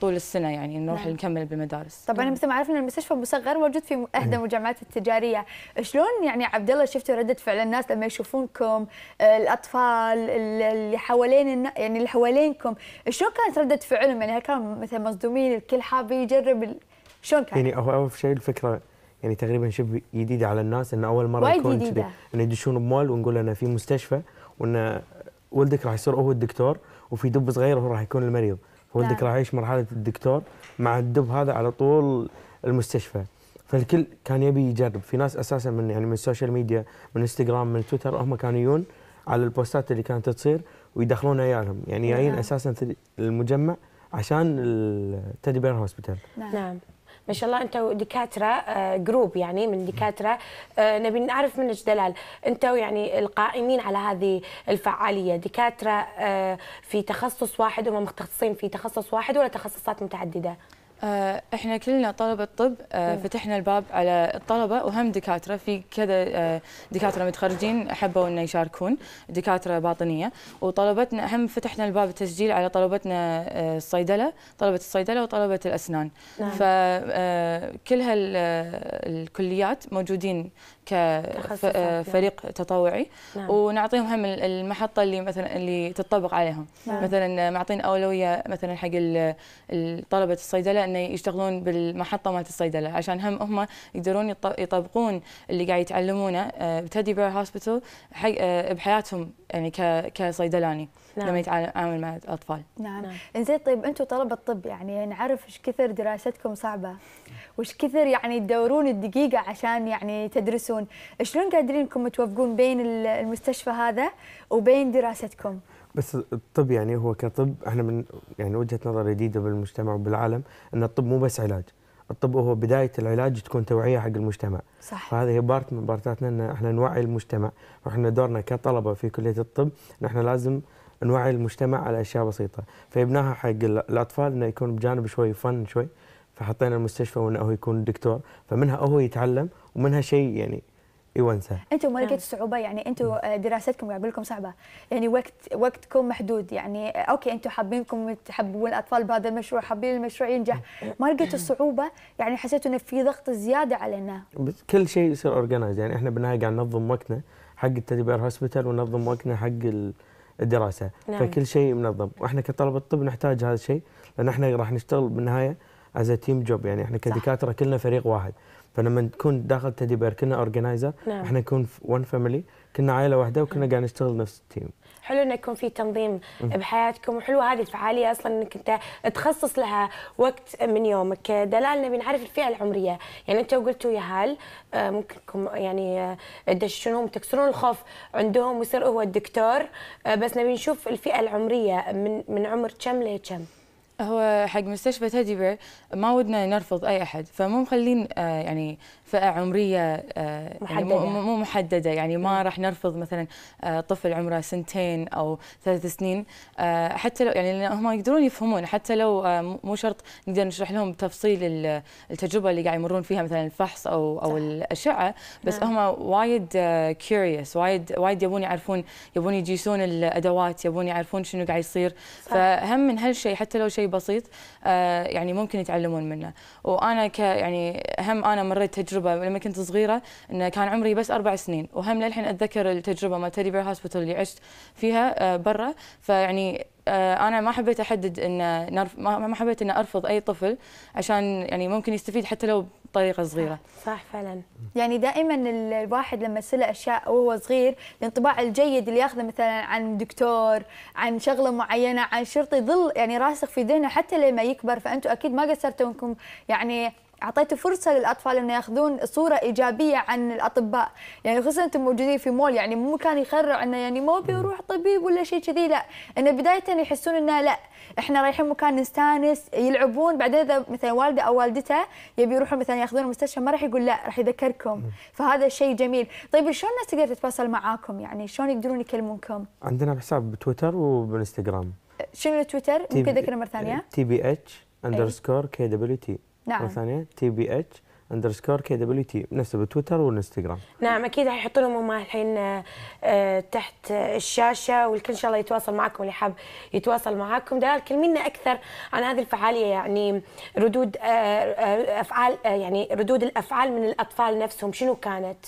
طول السنه يعني نروح نعم. نكمل بالمدارس طبعا مثل ما عرفنا المستشفى مصغر موجود في احدى المجمعات التجاريه شلون يعني عبد الله شفتوا رده فعل الناس لما يشوفونكم آه، الاطفال اللي حوالين يعني اللي حوالينكم شلون كانت رده فعلهم يعني هل كانوا مثلا مصدومين الكل حاب يجرب شلون كان يعني هو اول شيء الفكره يعني تقريبا شبه جديده على الناس ان اول مره يكون كذي ان يدشون بمول ونقول انه في مستشفى وان ولدك راح يصير هو الدكتور وفي دب صغير هو راح يكون المريض فولدك نعم. راح يعيش مرحله الدكتور مع الدب هذا على طول المستشفى فالكل كان يبي يجرب في ناس اساسا من يعني من السوشيال ميديا من انستغرام من تويتر هم كانوا يجون على البوستات اللي كانت تصير ويدخلون عيالهم يعني جايين نعم. اساسا المجمع عشان التدبير هوسبيتال نعم, نعم. ما شاء الله انتم دكاتره جروب آه، يعني من دكاتره آه، نبي نعرف منك دلال انتم يعني القائمين على هذه الفعاليه دكاتره آه، في تخصص واحد هم مختصين في تخصص واحد ولا تخصصات متعدده؟ آه، احنا كلنا طلبه طب آه، نعم. فتحنا الباب على الطلبه وهم دكاتره في كذا آه، دكاتره متخرجين حبوا انه يشاركون دكاتره باطنيه وطلبتنا هم فتحنا الباب التسجيل على طلبتنا الصيدله طلبه الصيدله وطلبه الاسنان نعم. فكل هالكليات موجودين كفريق يعني. تطوعي نعم. ونعطيهم هم المحطه اللي مثلا اللي تطبق عليهم نعم. مثلا معطين اولويه مثلا حق طلبه الصيدله انه يشتغلون بالمحطه مالت الصيدله عشان هم هم يقدرون يطبقون اللي قاعد يتعلمونه بتدي بير هوسبيتال بحياتهم يعني كصيدلاني نعم. لما يتعامل مع الاطفال نعم, نعم. انزين طيب انتم طلبه طب يعني نعرف ايش كثر دراستكم صعبه وايش كثر يعني تدورون الدقيقه عشان يعني تدرسون شلون قادرين انكم توفقون بين المستشفى هذا وبين دراستكم بس الطب يعني هو كطب احنا من يعني وجهه نظر جديده بالمجتمع وبالعالم ان الطب مو بس علاج الطب هو بدايه العلاج تكون توعيه حق المجتمع صح فهذه بارت من بارتاتنا ان احنا نوعي المجتمع واحنا دورنا كطلبه في كليه الطب نحن لازم نوعي المجتمع على اشياء بسيطه فيبناها حق الاطفال انه يكون بجانب شوي فن شوي فحطينا المستشفى وانه هو يكون دكتور فمنها هو يتعلم ومنها شيء يعني يونسه انتم ما نعم. لقيتوا صعوبه يعني انتم نعم. آه، دراستكم قاعد لكم صعبه يعني وقت وقتكم محدود يعني آه، اوكي انتم حابينكم تحبون الاطفال بهذا المشروع حابين المشروع ينجح ما لقيتوا صعوبه يعني حسيتوا انه في ضغط زياده علينا كل شيء يصير اورجنايز يعني احنا بالنهايه قاعد ننظم وقتنا حق التدبير هوسبيتال وننظم وقتنا حق الدراسه نعم. فكل شيء منظم واحنا كطلبه طب نحتاج هذا الشيء لان احنا راح نشتغل بالنهايه از تيم جوب يعني احنا كدكاتره كلنا فريق واحد فلما نكون داخل تدريب كنا اورجنايزر نعم. احنا نكون ون فاميلي كنا عائله واحده وكنا قاعد نشتغل نفس التيم حلو انه يكون في تنظيم بحياتكم وحلوه هذه الفعاليه اصلا انك انت تخصص لها وقت من يومك دلال نبي نعرف الفئه العمريه يعني انتم قلتوا يا هال آه، ممكنكم يعني آه، تدشنهم تكسرون الخوف عندهم ويصير هو الدكتور آه، بس نبي نشوف الفئه العمريه من من عمر كم لكم؟ هو حق مستشفى تيدي بير ما ودنا نرفض اي احد فمو مخلين يعني فئه عمريه آه، يعني محددة. يعني مو محدده يعني ما راح نرفض مثلا آه، طفل عمره سنتين او ثلاث سنين آه، حتى لو يعني هم يقدرون يفهمون حتى لو مو شرط نقدر نشرح لهم بتفصيل التجربه اللي قاعد يمرون فيها مثلا الفحص او او الاشعه بس نعم. هم وايد كيوريوس وايد وايد يبون يعرفون يبون يجيسون الادوات يبون يعرفون شنو قاعد يصير صح. فهم من هالشيء حتى لو شيء بسيط آه، يعني ممكن يتعلمون منه وانا ك يعني هم انا مريت تجربه لما كنت صغيره انه كان عمري بس اربع سنين وهم للحين اتذكر التجربه مال تيدي بير هوسبيتال اللي عشت فيها آه، برا فيعني آه، انا ما حبيت احدد ان ما حبيت ان ارفض اي طفل عشان يعني ممكن يستفيد حتى لو بطريقه صغيره صح فعلا يعني دائما الواحد لما يصير اشياء وهو صغير الانطباع الجيد اللي ياخذه مثلا عن دكتور عن شغله معينه عن شرطي يظل يعني راسخ في ذهنه حتى لما يكبر فانتم اكيد ما قصرتوا انكم يعني اعطيتوا فرصه للاطفال انه ياخذون صوره ايجابيه عن الاطباء يعني خصوصا انتم موجودين في مول يعني مو كان يخرع انه يعني ما بيروح طبيب ولا شيء كذي لا انه بدايه يحسون انه لا احنا رايحين مكان نستانس يلعبون بعدين اذا مثلا والده او والدته يبي يروحون مثلا ياخذون المستشفى ما راح يقول لا راح يذكركم فهذا شيء جميل طيب شلون الناس تقدر تتواصل معاكم يعني شلون يقدرون يكلمونكم عندنا حساب بتويتر وبالانستغرام شنو التويتر ممكن تذكره مره ثانيه تي بي اتش إيه. اندرسكور كي دبليو تي نعم مره ثانيه تي بي اتش اندرسكور كي دبليو تي نفسه بتويتر والانستغرام نعم اكيد حيحط لهم هم الحين آه، آه، تحت الشاشه والكل ان شاء الله يتواصل معكم اللي حاب يتواصل معكم دلال كلمينا اكثر عن هذه الفعاليه يعني ردود آه، افعال يعني ردود الافعال من الاطفال نفسهم شنو كانت؟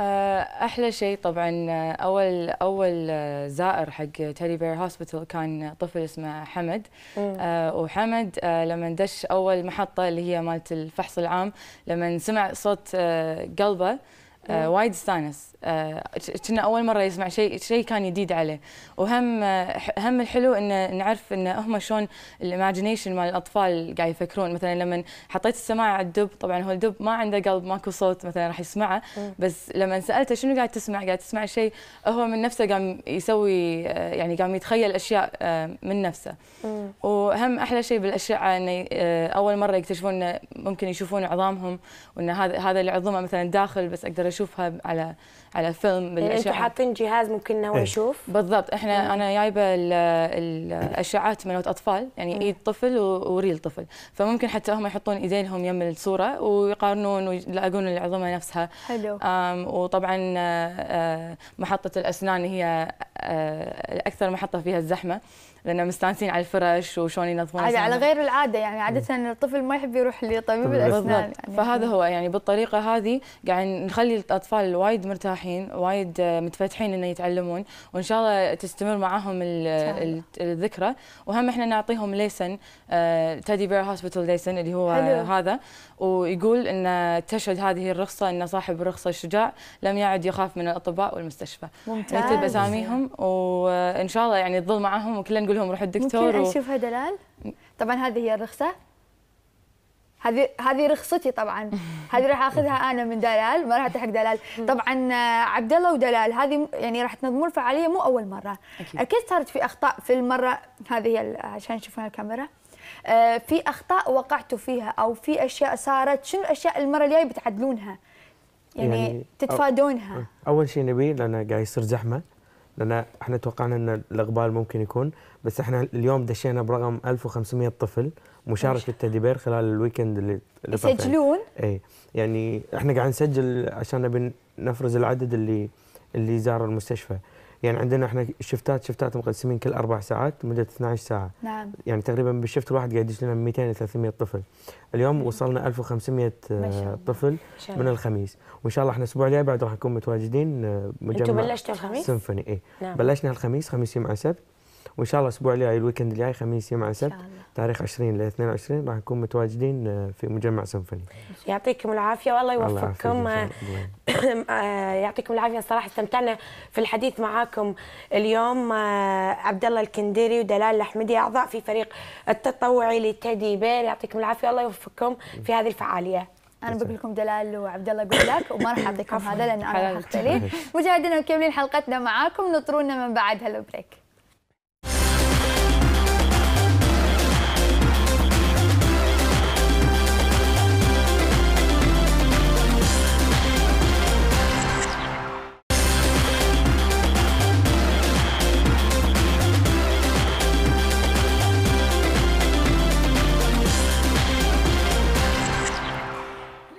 آه، احلى شيء طبعا آه، اول اول آه، زائر حق تيري بير هوسبيتال كان طفل اسمه حمد أه وحمد أه لما دش اول محطه اللي هي مالت الفحص العام لما سمع صوت أه قلبه آه، وايد استانس آه، كنا اول مره يسمع شيء شيء كان جديد عليه وهم آه، هم الحلو ان نعرف ان هم شلون الايماجينيشن مال الاطفال قاعد يفكرون مثلا لما حطيت السماعه على الدب طبعا هو الدب ما عنده قلب ماكو صوت مثلا راح يسمعه بس لما سالته شنو قاعد تسمع قاعد تسمع شيء هو من نفسه قام يسوي يعني قام يتخيل اشياء من نفسه وهم احلى شيء بالاشعه انه اول مره يكتشفون انه ممكن يشوفون عظامهم وان هذا هذا العظمه مثلا داخل بس اقدر اشوفها على على فيلم بالاشعه يعني انتم حاطين جهاز ممكن انه هو إيه. يشوف بالضبط احنا إيه. انا جايبه الاشعات من اطفال يعني إيه. ايد طفل وريل طفل فممكن حتى هم يحطون ايدينهم يم الصوره ويقارنون ويلاقون العظمه نفسها حلو وطبعا آه، آه، محطه الاسنان هي آه، اكثر محطه فيها الزحمه لانه مستانسين على الفرش وشلون ينظفون هذا على غير العاده يعني عاده الطفل ما يحب يروح لطبيب الاسنان يعني فهذا هو يعني بالطريقه هذه قاعد يعني نخلي الاطفال وايد مرتاحين وايد متفتحين انه يتعلمون وان شاء الله تستمر معاهم الذكرى وهم احنا نعطيهم ليسن تيدي بير هوسبيتال ليسن اللي هو حلو. هذا ويقول ان تشهد هذه الرخصه ان صاحب الرخصه الشجاع لم يعد يخاف من الاطباء والمستشفى ممتاز نكتب يعني اساميهم وان شاء الله يعني تظل معاهم وكلنا نقول لهم روح الدكتور ممكن نشوفها اشوفها دلال طبعا هذه هي الرخصه هذه هذه رخصتي طبعا هذه راح اخذها انا من دلال ما راح تحق دلال طبعا آه، عبد الله ودلال هذه يعني راح تنظمون الفعاليه مو اول مره اكيد, صارت في اخطاء في المره هذه هي عشان تشوفون الكاميرا آه، في اخطاء وقعتوا فيها او في اشياء صارت شنو الاشياء المره الجايه بتعدلونها يعني, يعني تتفادونها اول شيء نبي لان قاعد يصير زحمه لان احنا توقعنا ان الاقبال ممكن يكون بس احنا اليوم دشينا برقم 1500 طفل مشارك في التدي خلال الويكند اللي يسجلون؟ اي يعني احنا قاعد نسجل عشان نبي نفرز العدد اللي اللي زار المستشفى. يعني عندنا احنا شفتات شفتات مقسمين كل اربع ساعات مده 12 ساعه نعم يعني تقريبا بالشفت الواحد قاعد يدش لنا 200 الى 300 طفل اليوم مم. وصلنا 1500 آه، طفل من الخميس وان شاء الله احنا الاسبوع الجاي بعد راح نكون متواجدين آه، مجمع انتم بلشتوا الخميس؟ سيمفوني اي نعم. بلشنا الخميس خميس يوم على سبت وان شاء الله الاسبوع الجاي الويكند الجاي خميس يوم السبت تاريخ 20 ل 22 راح نكون متواجدين آه، في مجمع سمفوني يعطيكم العافيه والله يوفقكم آه، آه، يعطيكم العافيه صراحه استمتعنا في الحديث معاكم اليوم عبد الله الكنديري ودلال الاحمدي اعضاء في فريق التطوعي لتيدي بير يعطيكم العافيه الله يوفقكم في هذه الفعاليه انا بقول لكم دلال وعبد الله اقول لك وما راح اعطيكم هذا لان انا راح اختلي مشاهدينا مكملين حلقتنا معاكم نطرونا من بعد هالبريك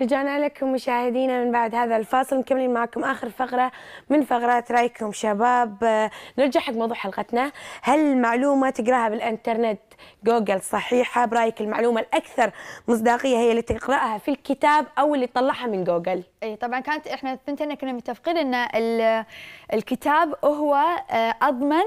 رجعنا لكم مشاهدينا من بعد هذا الفاصل مكملين معكم اخر فقره من فقرات رايكم شباب نرجع حق موضوع حلقتنا هل المعلومه تقراها بالانترنت جوجل صحيحه برايك المعلومه الاكثر مصداقيه هي اللي تقراها في الكتاب او اللي تطلعها من جوجل اي طبعا كانت احنا الثنتين كنا متفقين ان الكتاب هو آه، اضمن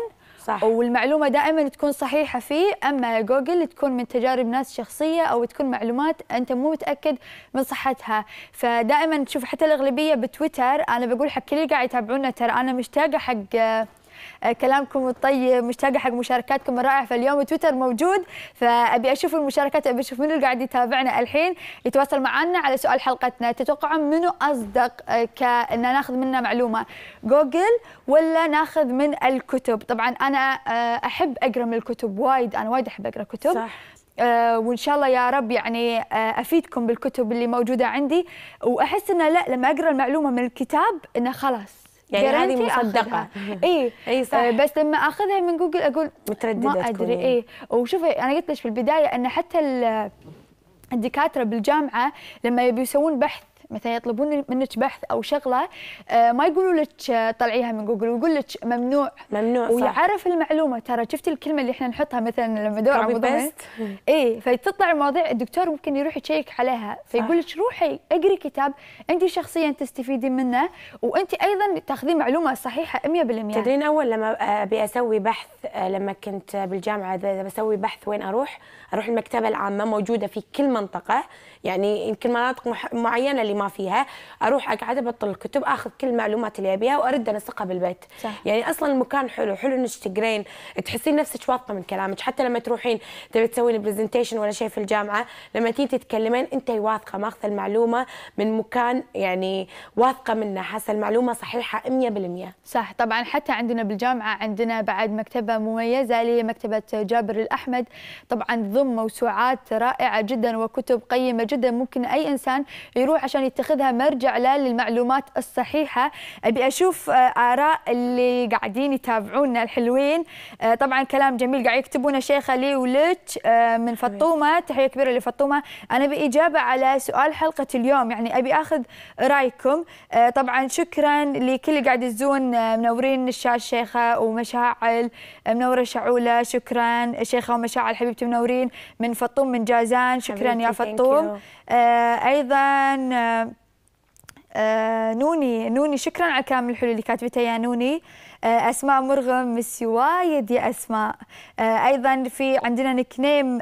صح والمعلومه دائما تكون صحيحه فيه اما جوجل تكون من تجارب ناس شخصيه او تكون معلومات انت مو متاكد من صحتها فدائما تشوف حتى الاغلبيه بتويتر انا بقول حق كل اللي قاعد يتابعونا ترى انا مشتاقه حق آه، كلامكم الطيب مشتاقه حق مشاركاتكم الرائعه فاليوم تويتر موجود فابي اشوف المشاركات ابي اشوف منو قاعد يتابعنا الحين يتواصل معنا على سؤال حلقتنا تتوقعون منو اصدق آه، كان ناخذ منه معلومه جوجل ولا ناخذ من الكتب طبعا انا آه، احب اقرا من الكتب وايد انا وايد احب اقرا كتب صح. وان شاء الله يا رب يعني افيدكم بالكتب اللي موجوده عندي واحس انه لا لما اقرا المعلومه من الكتاب انه خلاص يعني هذه مصدقه إيه. اي اي صح آه بس لما اخذها من جوجل اقول متردده ما ادري يعني. اي وشوفي انا قلت لك في البدايه ان حتى الدكاتره بالجامعه لما يبي يسوون بحث مثلا يطلبون منك بحث او شغله آه، ما يقولوا لك آه، طلعيها من جوجل ويقول لك ممنوع ممنوع صح. ويعرف المعلومه ترى شفتي الكلمه اللي احنا نحطها مثلا لما دور على اي فتطلع المواضيع الدكتور ممكن يروح يشيك عليها فيقول لك روحي اقري كتاب انت شخصيا تستفيدين منه وانت ايضا تاخذين معلومه صحيحه 100% تدرين اول لما ابي اسوي بحث آه، لما كنت بالجامعه بسوي بحث وين اروح اروح المكتبه العامه موجوده في كل منطقه يعني يمكن مناطق معينه اللي ما فيها اروح اقعد ابطل الكتب اخذ كل المعلومات اللي ابيها وارد انسقها بالبيت صح. يعني اصلا المكان حلو حلو انك تقرين تحسين نفسك واثقه من كلامك حتى لما تروحين تبي تسوين برزنتيشن ولا شيء في الجامعه لما تيجي تتكلمين انت واثقه ماخذه المعلومه من مكان يعني واثقه منه حاسه المعلومه صحيحه 100% صح طبعا حتى عندنا بالجامعه عندنا بعد مكتبه مميزه اللي مكتبة جابر الاحمد طبعا ضم موسوعات رائعه جدا وكتب قيمه جدا ممكن اي انسان يروح عشان يتخذها مرجع له للمعلومات الصحيحه ابي اشوف آه، اراء اللي قاعدين يتابعونا الحلوين آه، طبعا كلام جميل قاعد يكتبونه شيخه لي ولك آه، من فطومه تحيه كبيره لفطومه انا باجابه على سؤال حلقه اليوم يعني ابي اخذ رايكم طبعا شكرا لكل اللي قاعد يزون منورين الشاشه شيخه ومشاعل منوره شعوله شكرا شيخه ومشاعل حبيبتي منورين من فطوم من جازان شكرا يا فطوم آه، ايضا آه، آه، نوني نوني شكرا على الكلام الحلو اللي كاتبته يا نوني اسماء مرغم مس وايد يا اسماء ايضا في عندنا نكنيم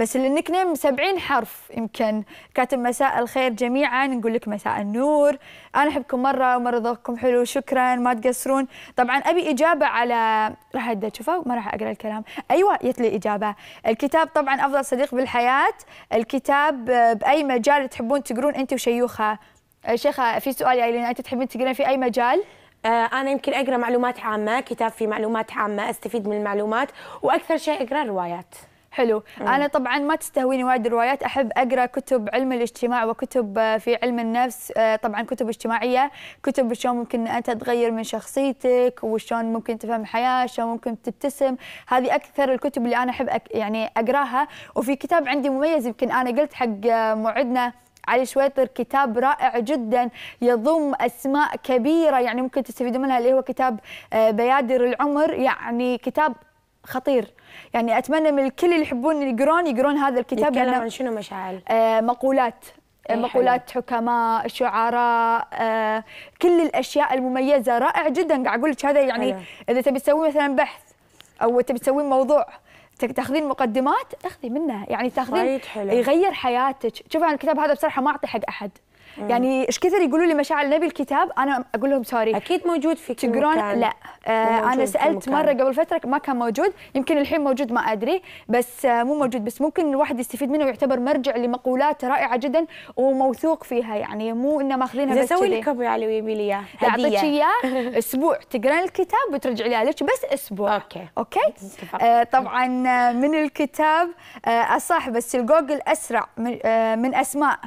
بس النك نيم 70 حرف يمكن كاتب مساء الخير جميعا نقول لك مساء النور انا احبكم مره ومره ذوقكم حلو شكرا ما تقصرون طبعا ابي اجابه على راح ابدا تشوفه ما راح اقرا الكلام ايوه جت لي اجابه الكتاب طبعا افضل صديق بالحياه الكتاب باي مجال تحبون تقرون انت وشيوخه شيخه في سؤال يا ايلين انت تحبين تقرين في اي مجال؟ آه، أنا يمكن أقرأ معلومات عامة، كتاب فيه معلومات عامة، أستفيد من المعلومات، وأكثر شيء أقرأ روايات. حلو مم. إيه. انا طبعا ما تستهويني وايد الروايات احب اقرا كتب علم الاجتماع وكتب آه، في علم النفس آه، طبعا كتب اجتماعيه كتب شلون ممكن انت تغير من شخصيتك وشلون ممكن تفهم الحياه شلون ممكن تبتسم هذه اكثر الكتب اللي انا احب أك... يعني اقراها وفي كتاب عندي مميز يمكن انا قلت حق آه، موعدنا علي شويطر كتاب رائع جدا يضم اسماء كبيره يعني ممكن تستفيدوا منها اللي هو كتاب بيادر العمر يعني كتاب خطير يعني اتمنى من الكل اللي يحبون يقرون يقرون هذا الكتاب يتكلم عن شنو مشاعل آه مقولات مقولات حكماء شعراء آه، كل الاشياء المميزه رائع جدا قاعد اقول لك هذا يعني حلو. اذا تبي تسوي مثلا بحث او تبي تسوين موضوع تاخذين مقدمات اخذي منه يعني تاخذين يغير حياتك شوفي انا الكتاب هذا بصراحه ما اعطي حق احد يعني ايش كثر يقولوا لي مشاعر النبي الكتاب انا اقول لهم سوري اكيد موجود في كل تقرون لا آه انا سالت مره قبل فتره ما كان موجود يمكن الحين موجود ما ادري بس آه مو موجود بس ممكن الواحد يستفيد منه ويعتبر مرجع لمقولات رائعه جدا وموثوق فيها يعني مو انه ماخذينها بس اسوي لك ابو علي ويبي لي اياه اعطيك اياه اسبوع تقرين الكتاب وترجع لي لك بس اسبوع اوكي اوكي آه طبعا آه، من الكتاب آه اصح بس الجوجل اسرع من, آه من اسماء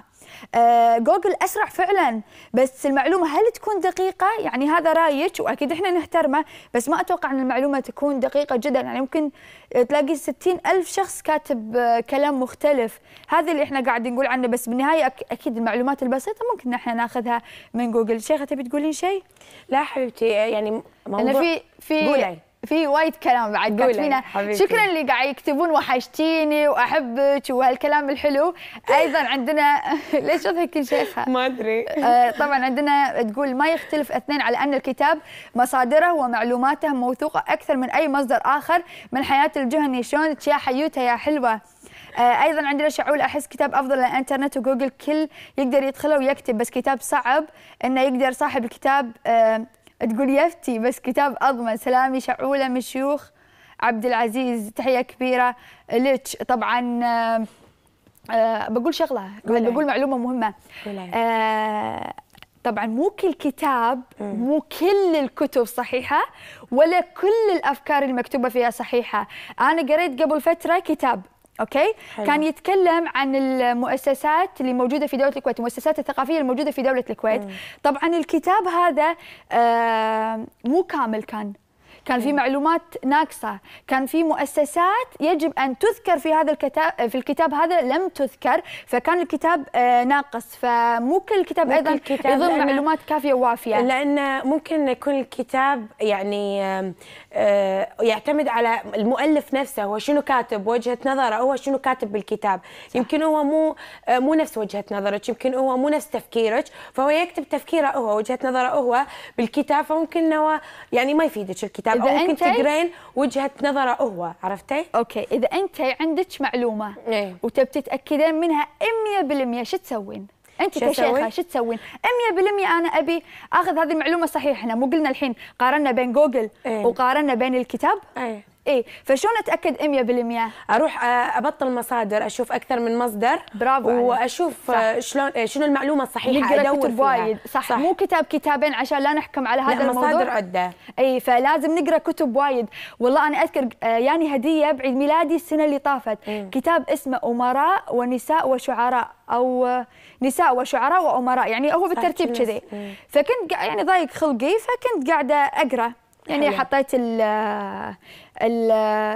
آه، جوجل اسرع فعلا بس المعلومه هل تكون دقيقه يعني هذا رايك واكيد احنا نحترمه بس ما اتوقع ان المعلومه تكون دقيقه جدا يعني ممكن تلاقي ستين ألف شخص كاتب آه، كلام مختلف هذا اللي احنا قاعد نقول عنه بس بالنهايه اكيد المعلومات البسيطه ممكن احنا ناخذها من جوجل شيخه تبي تقولين شيء لا حبيبتي يعني موضوع أنا في في قولي في وايد كلام بعد قولي شكرا اللي قاعد يكتبون وحشتيني واحبك وهالكلام الحلو ايضا عندنا ليش اضحك شيخه ما ادري آه، طبعا عندنا تقول ما يختلف اثنين على ان الكتاب مصادره ومعلوماته موثوقه اكثر من اي مصدر اخر من حياه الجهني شلونك يا حيوته يا حلوه آه، ايضا عندنا شعول احس كتاب افضل لان الانترنت وجوجل كل يقدر يدخله ويكتب بس كتاب صعب انه يقدر صاحب الكتاب آه، تقول يفتي بس كتاب أضمن سلامي شعولة من شيوخ عبد العزيز تحية كبيرة لك طبعا آه, آه، بقول شغلة بقول معلومة مهمة آه طبعا مو كل كتاب مو كل الكتب صحيحة ولا كل الأفكار المكتوبة فيها صحيحة أنا قريت قبل فترة كتاب اوكي حلو. كان يتكلم عن المؤسسات اللي موجوده في دوله الكويت المؤسسات الثقافيه الموجوده في دوله الكويت م. طبعا الكتاب هذا آه، مو كامل كان كان في معلومات ناقصه كان في مؤسسات يجب ان تذكر في هذا الكتاب في الكتاب هذا لم تذكر فكان الكتاب آه، ناقص فمو كل الكتاب ايضا الكتاب يضم معلومات كافيه ووافيه لان ممكن يكون الكتاب يعني آه، آه، يعتمد على المؤلف نفسه هو شنو كاتب وجهه نظره هو شنو كاتب بالكتاب صح. يمكن هو مو مو نفس وجهه نظرك يمكن هو مو نفس تفكيرك فهو يكتب تفكيره هو وجهه نظره هو بالكتاب فممكن هو يعني ما يفيدك الكتاب الكلام إذا او ممكن تقرين وجهه نظره هو عرفتي؟ اوكي اذا انت عندك معلومه إيه؟ وتبي تتاكدين منها 100% شو تسوين؟ انت كشيخه شو تسوين 100% انا ابي اخذ هذه المعلومه صحيحه احنا مو قلنا الحين قارنا بين جوجل ايه؟ وقارنا بين الكتاب ايه؟ ايه فشلون اتاكد 100% اروح آه، ابطل مصادر اشوف اكثر من مصدر برافو واشوف آه، صح. شلون آه، شنو المعلومه الصحيحه ادور كتب وايد صح, صح مو كتاب كتابين عشان لا نحكم على هذا لا الموضوع مصادر عده اي فلازم نقرا كتب وايد والله انا اذكر يعني هديه بعيد ميلادي السنه اللي طافت م. كتاب اسمه امراء ونساء وشعراء او نساء وشعراء وامراء يعني هو بالترتيب كذي فكنت يعني ضايق خلقي فكنت قاعده اقرا يعني حلو. حطيت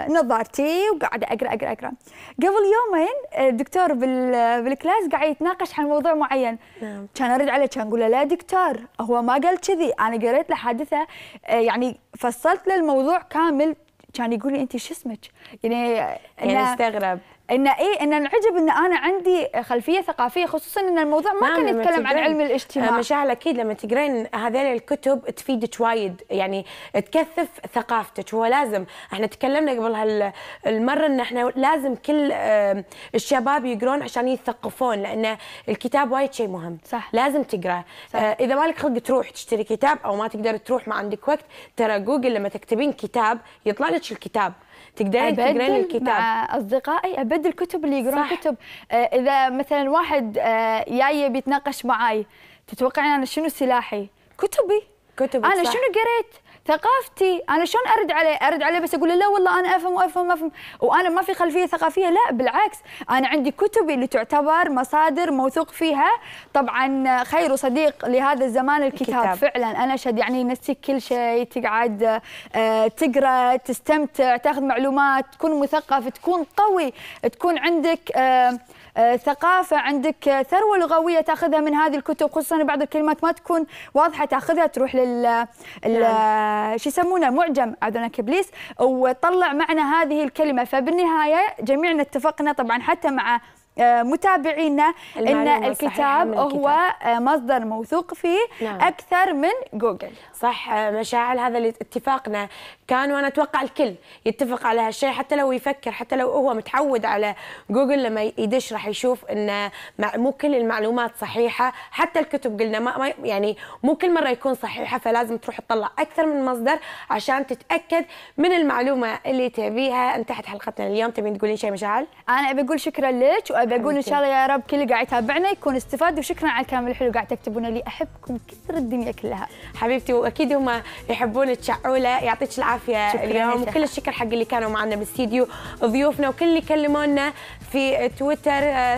نظارتي وقاعده اقرا اقرا اقرا قبل يومين الدكتور بالكلاس قاعد يتناقش عن موضوع معين نعم. كان ارد عليه كان اقول له لا دكتور هو ما قال كذي انا قريت له حادثه آه، يعني فصلت له الموضوع كامل كان يقول لي انت شو اسمك؟ يعني يعني استغرب ان اي ان العجب ان انا عندي خلفيه ثقافيه خصوصا ان الموضوع ما نعم، كان يتكلم عن علم الاجتماع آه، مشاعل اكيد لما تقرين هذيل الكتب تفيدك وايد يعني تكثف ثقافتك هو لازم احنا تكلمنا قبل هالمره ان احنا لازم كل آه، الشباب يقرون عشان يتثقفون لان الكتاب وايد شيء مهم صح لازم تقرا صح. آه، اذا مالك خلق تروح تشتري كتاب او ما تقدر تروح ما عندك وقت ترى جوجل لما تكتبين كتاب يطلع لك الكتاب تقدرين تقرين الكتاب مع اصدقائي ابدل الكتب اللي يقرون كتب آه اذا مثلا واحد آه جاي بيتناقش معي تتوقعين انا شنو سلاحي كتبي كتبك انا صح. شنو قريت ثقافتي انا شلون ارد عليه ارد عليه بس اقول له لا والله انا افهم وافهم افهم وانا ما في خلفيه ثقافيه لا بالعكس انا عندي كتبي اللي تعتبر مصادر موثوق فيها طبعا خير صديق لهذا الزمان الكتاب, الكتاب. فعلا انا شد يعني ينسيك كل شيء تقعد آه، تقرا تستمتع تاخذ معلومات تكون مثقف تكون قوي تكون عندك آه، آه، ثقافه عندك آه، ثروه لغويه تاخذها من هذه الكتب خصوصا بعض الكلمات ما تكون واضحه تاخذها تروح لل نعم. آه، شو يسمونه معجم اعذنك كبليس وتطلع معنى هذه الكلمه فبالنهايه جميعنا اتفقنا طبعا حتى مع متابعينا ان الكتاب هو مصدر موثوق فيه نعم. اكثر من جوجل صح مشاعل هذا اللي اتفاقنا كان وانا اتوقع الكل يتفق على هالشيء حتى لو يفكر حتى لو هو متعود على جوجل لما يدش راح يشوف ان مو كل المعلومات صحيحه حتى الكتب قلنا ما يعني مو كل مره يكون صحيحه فلازم تروح تطلع اكثر من مصدر عشان تتاكد من المعلومه اللي تبيها انتهت حلقتنا اليوم تبين تقولين شيء مشاعل انا ابي اقول شكرا لك وابي اقول ان شاء الله يا رب كل قاعد يتابعنا يكون استفاد وشكرا على الكلام الحلو قاعد تكتبونه لي احبكم كثر الدنيا كلها حبيبتي واكيد هم يحبون تشعوله يعطيك العافيه اليوم وكل الشكر حق اللي كانوا معنا بالاستديو ضيوفنا وكل اللي كلمونا في تويتر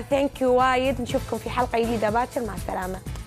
ثانك آه، يو وايد نشوفكم في حلقه جديده باكر مع السلامه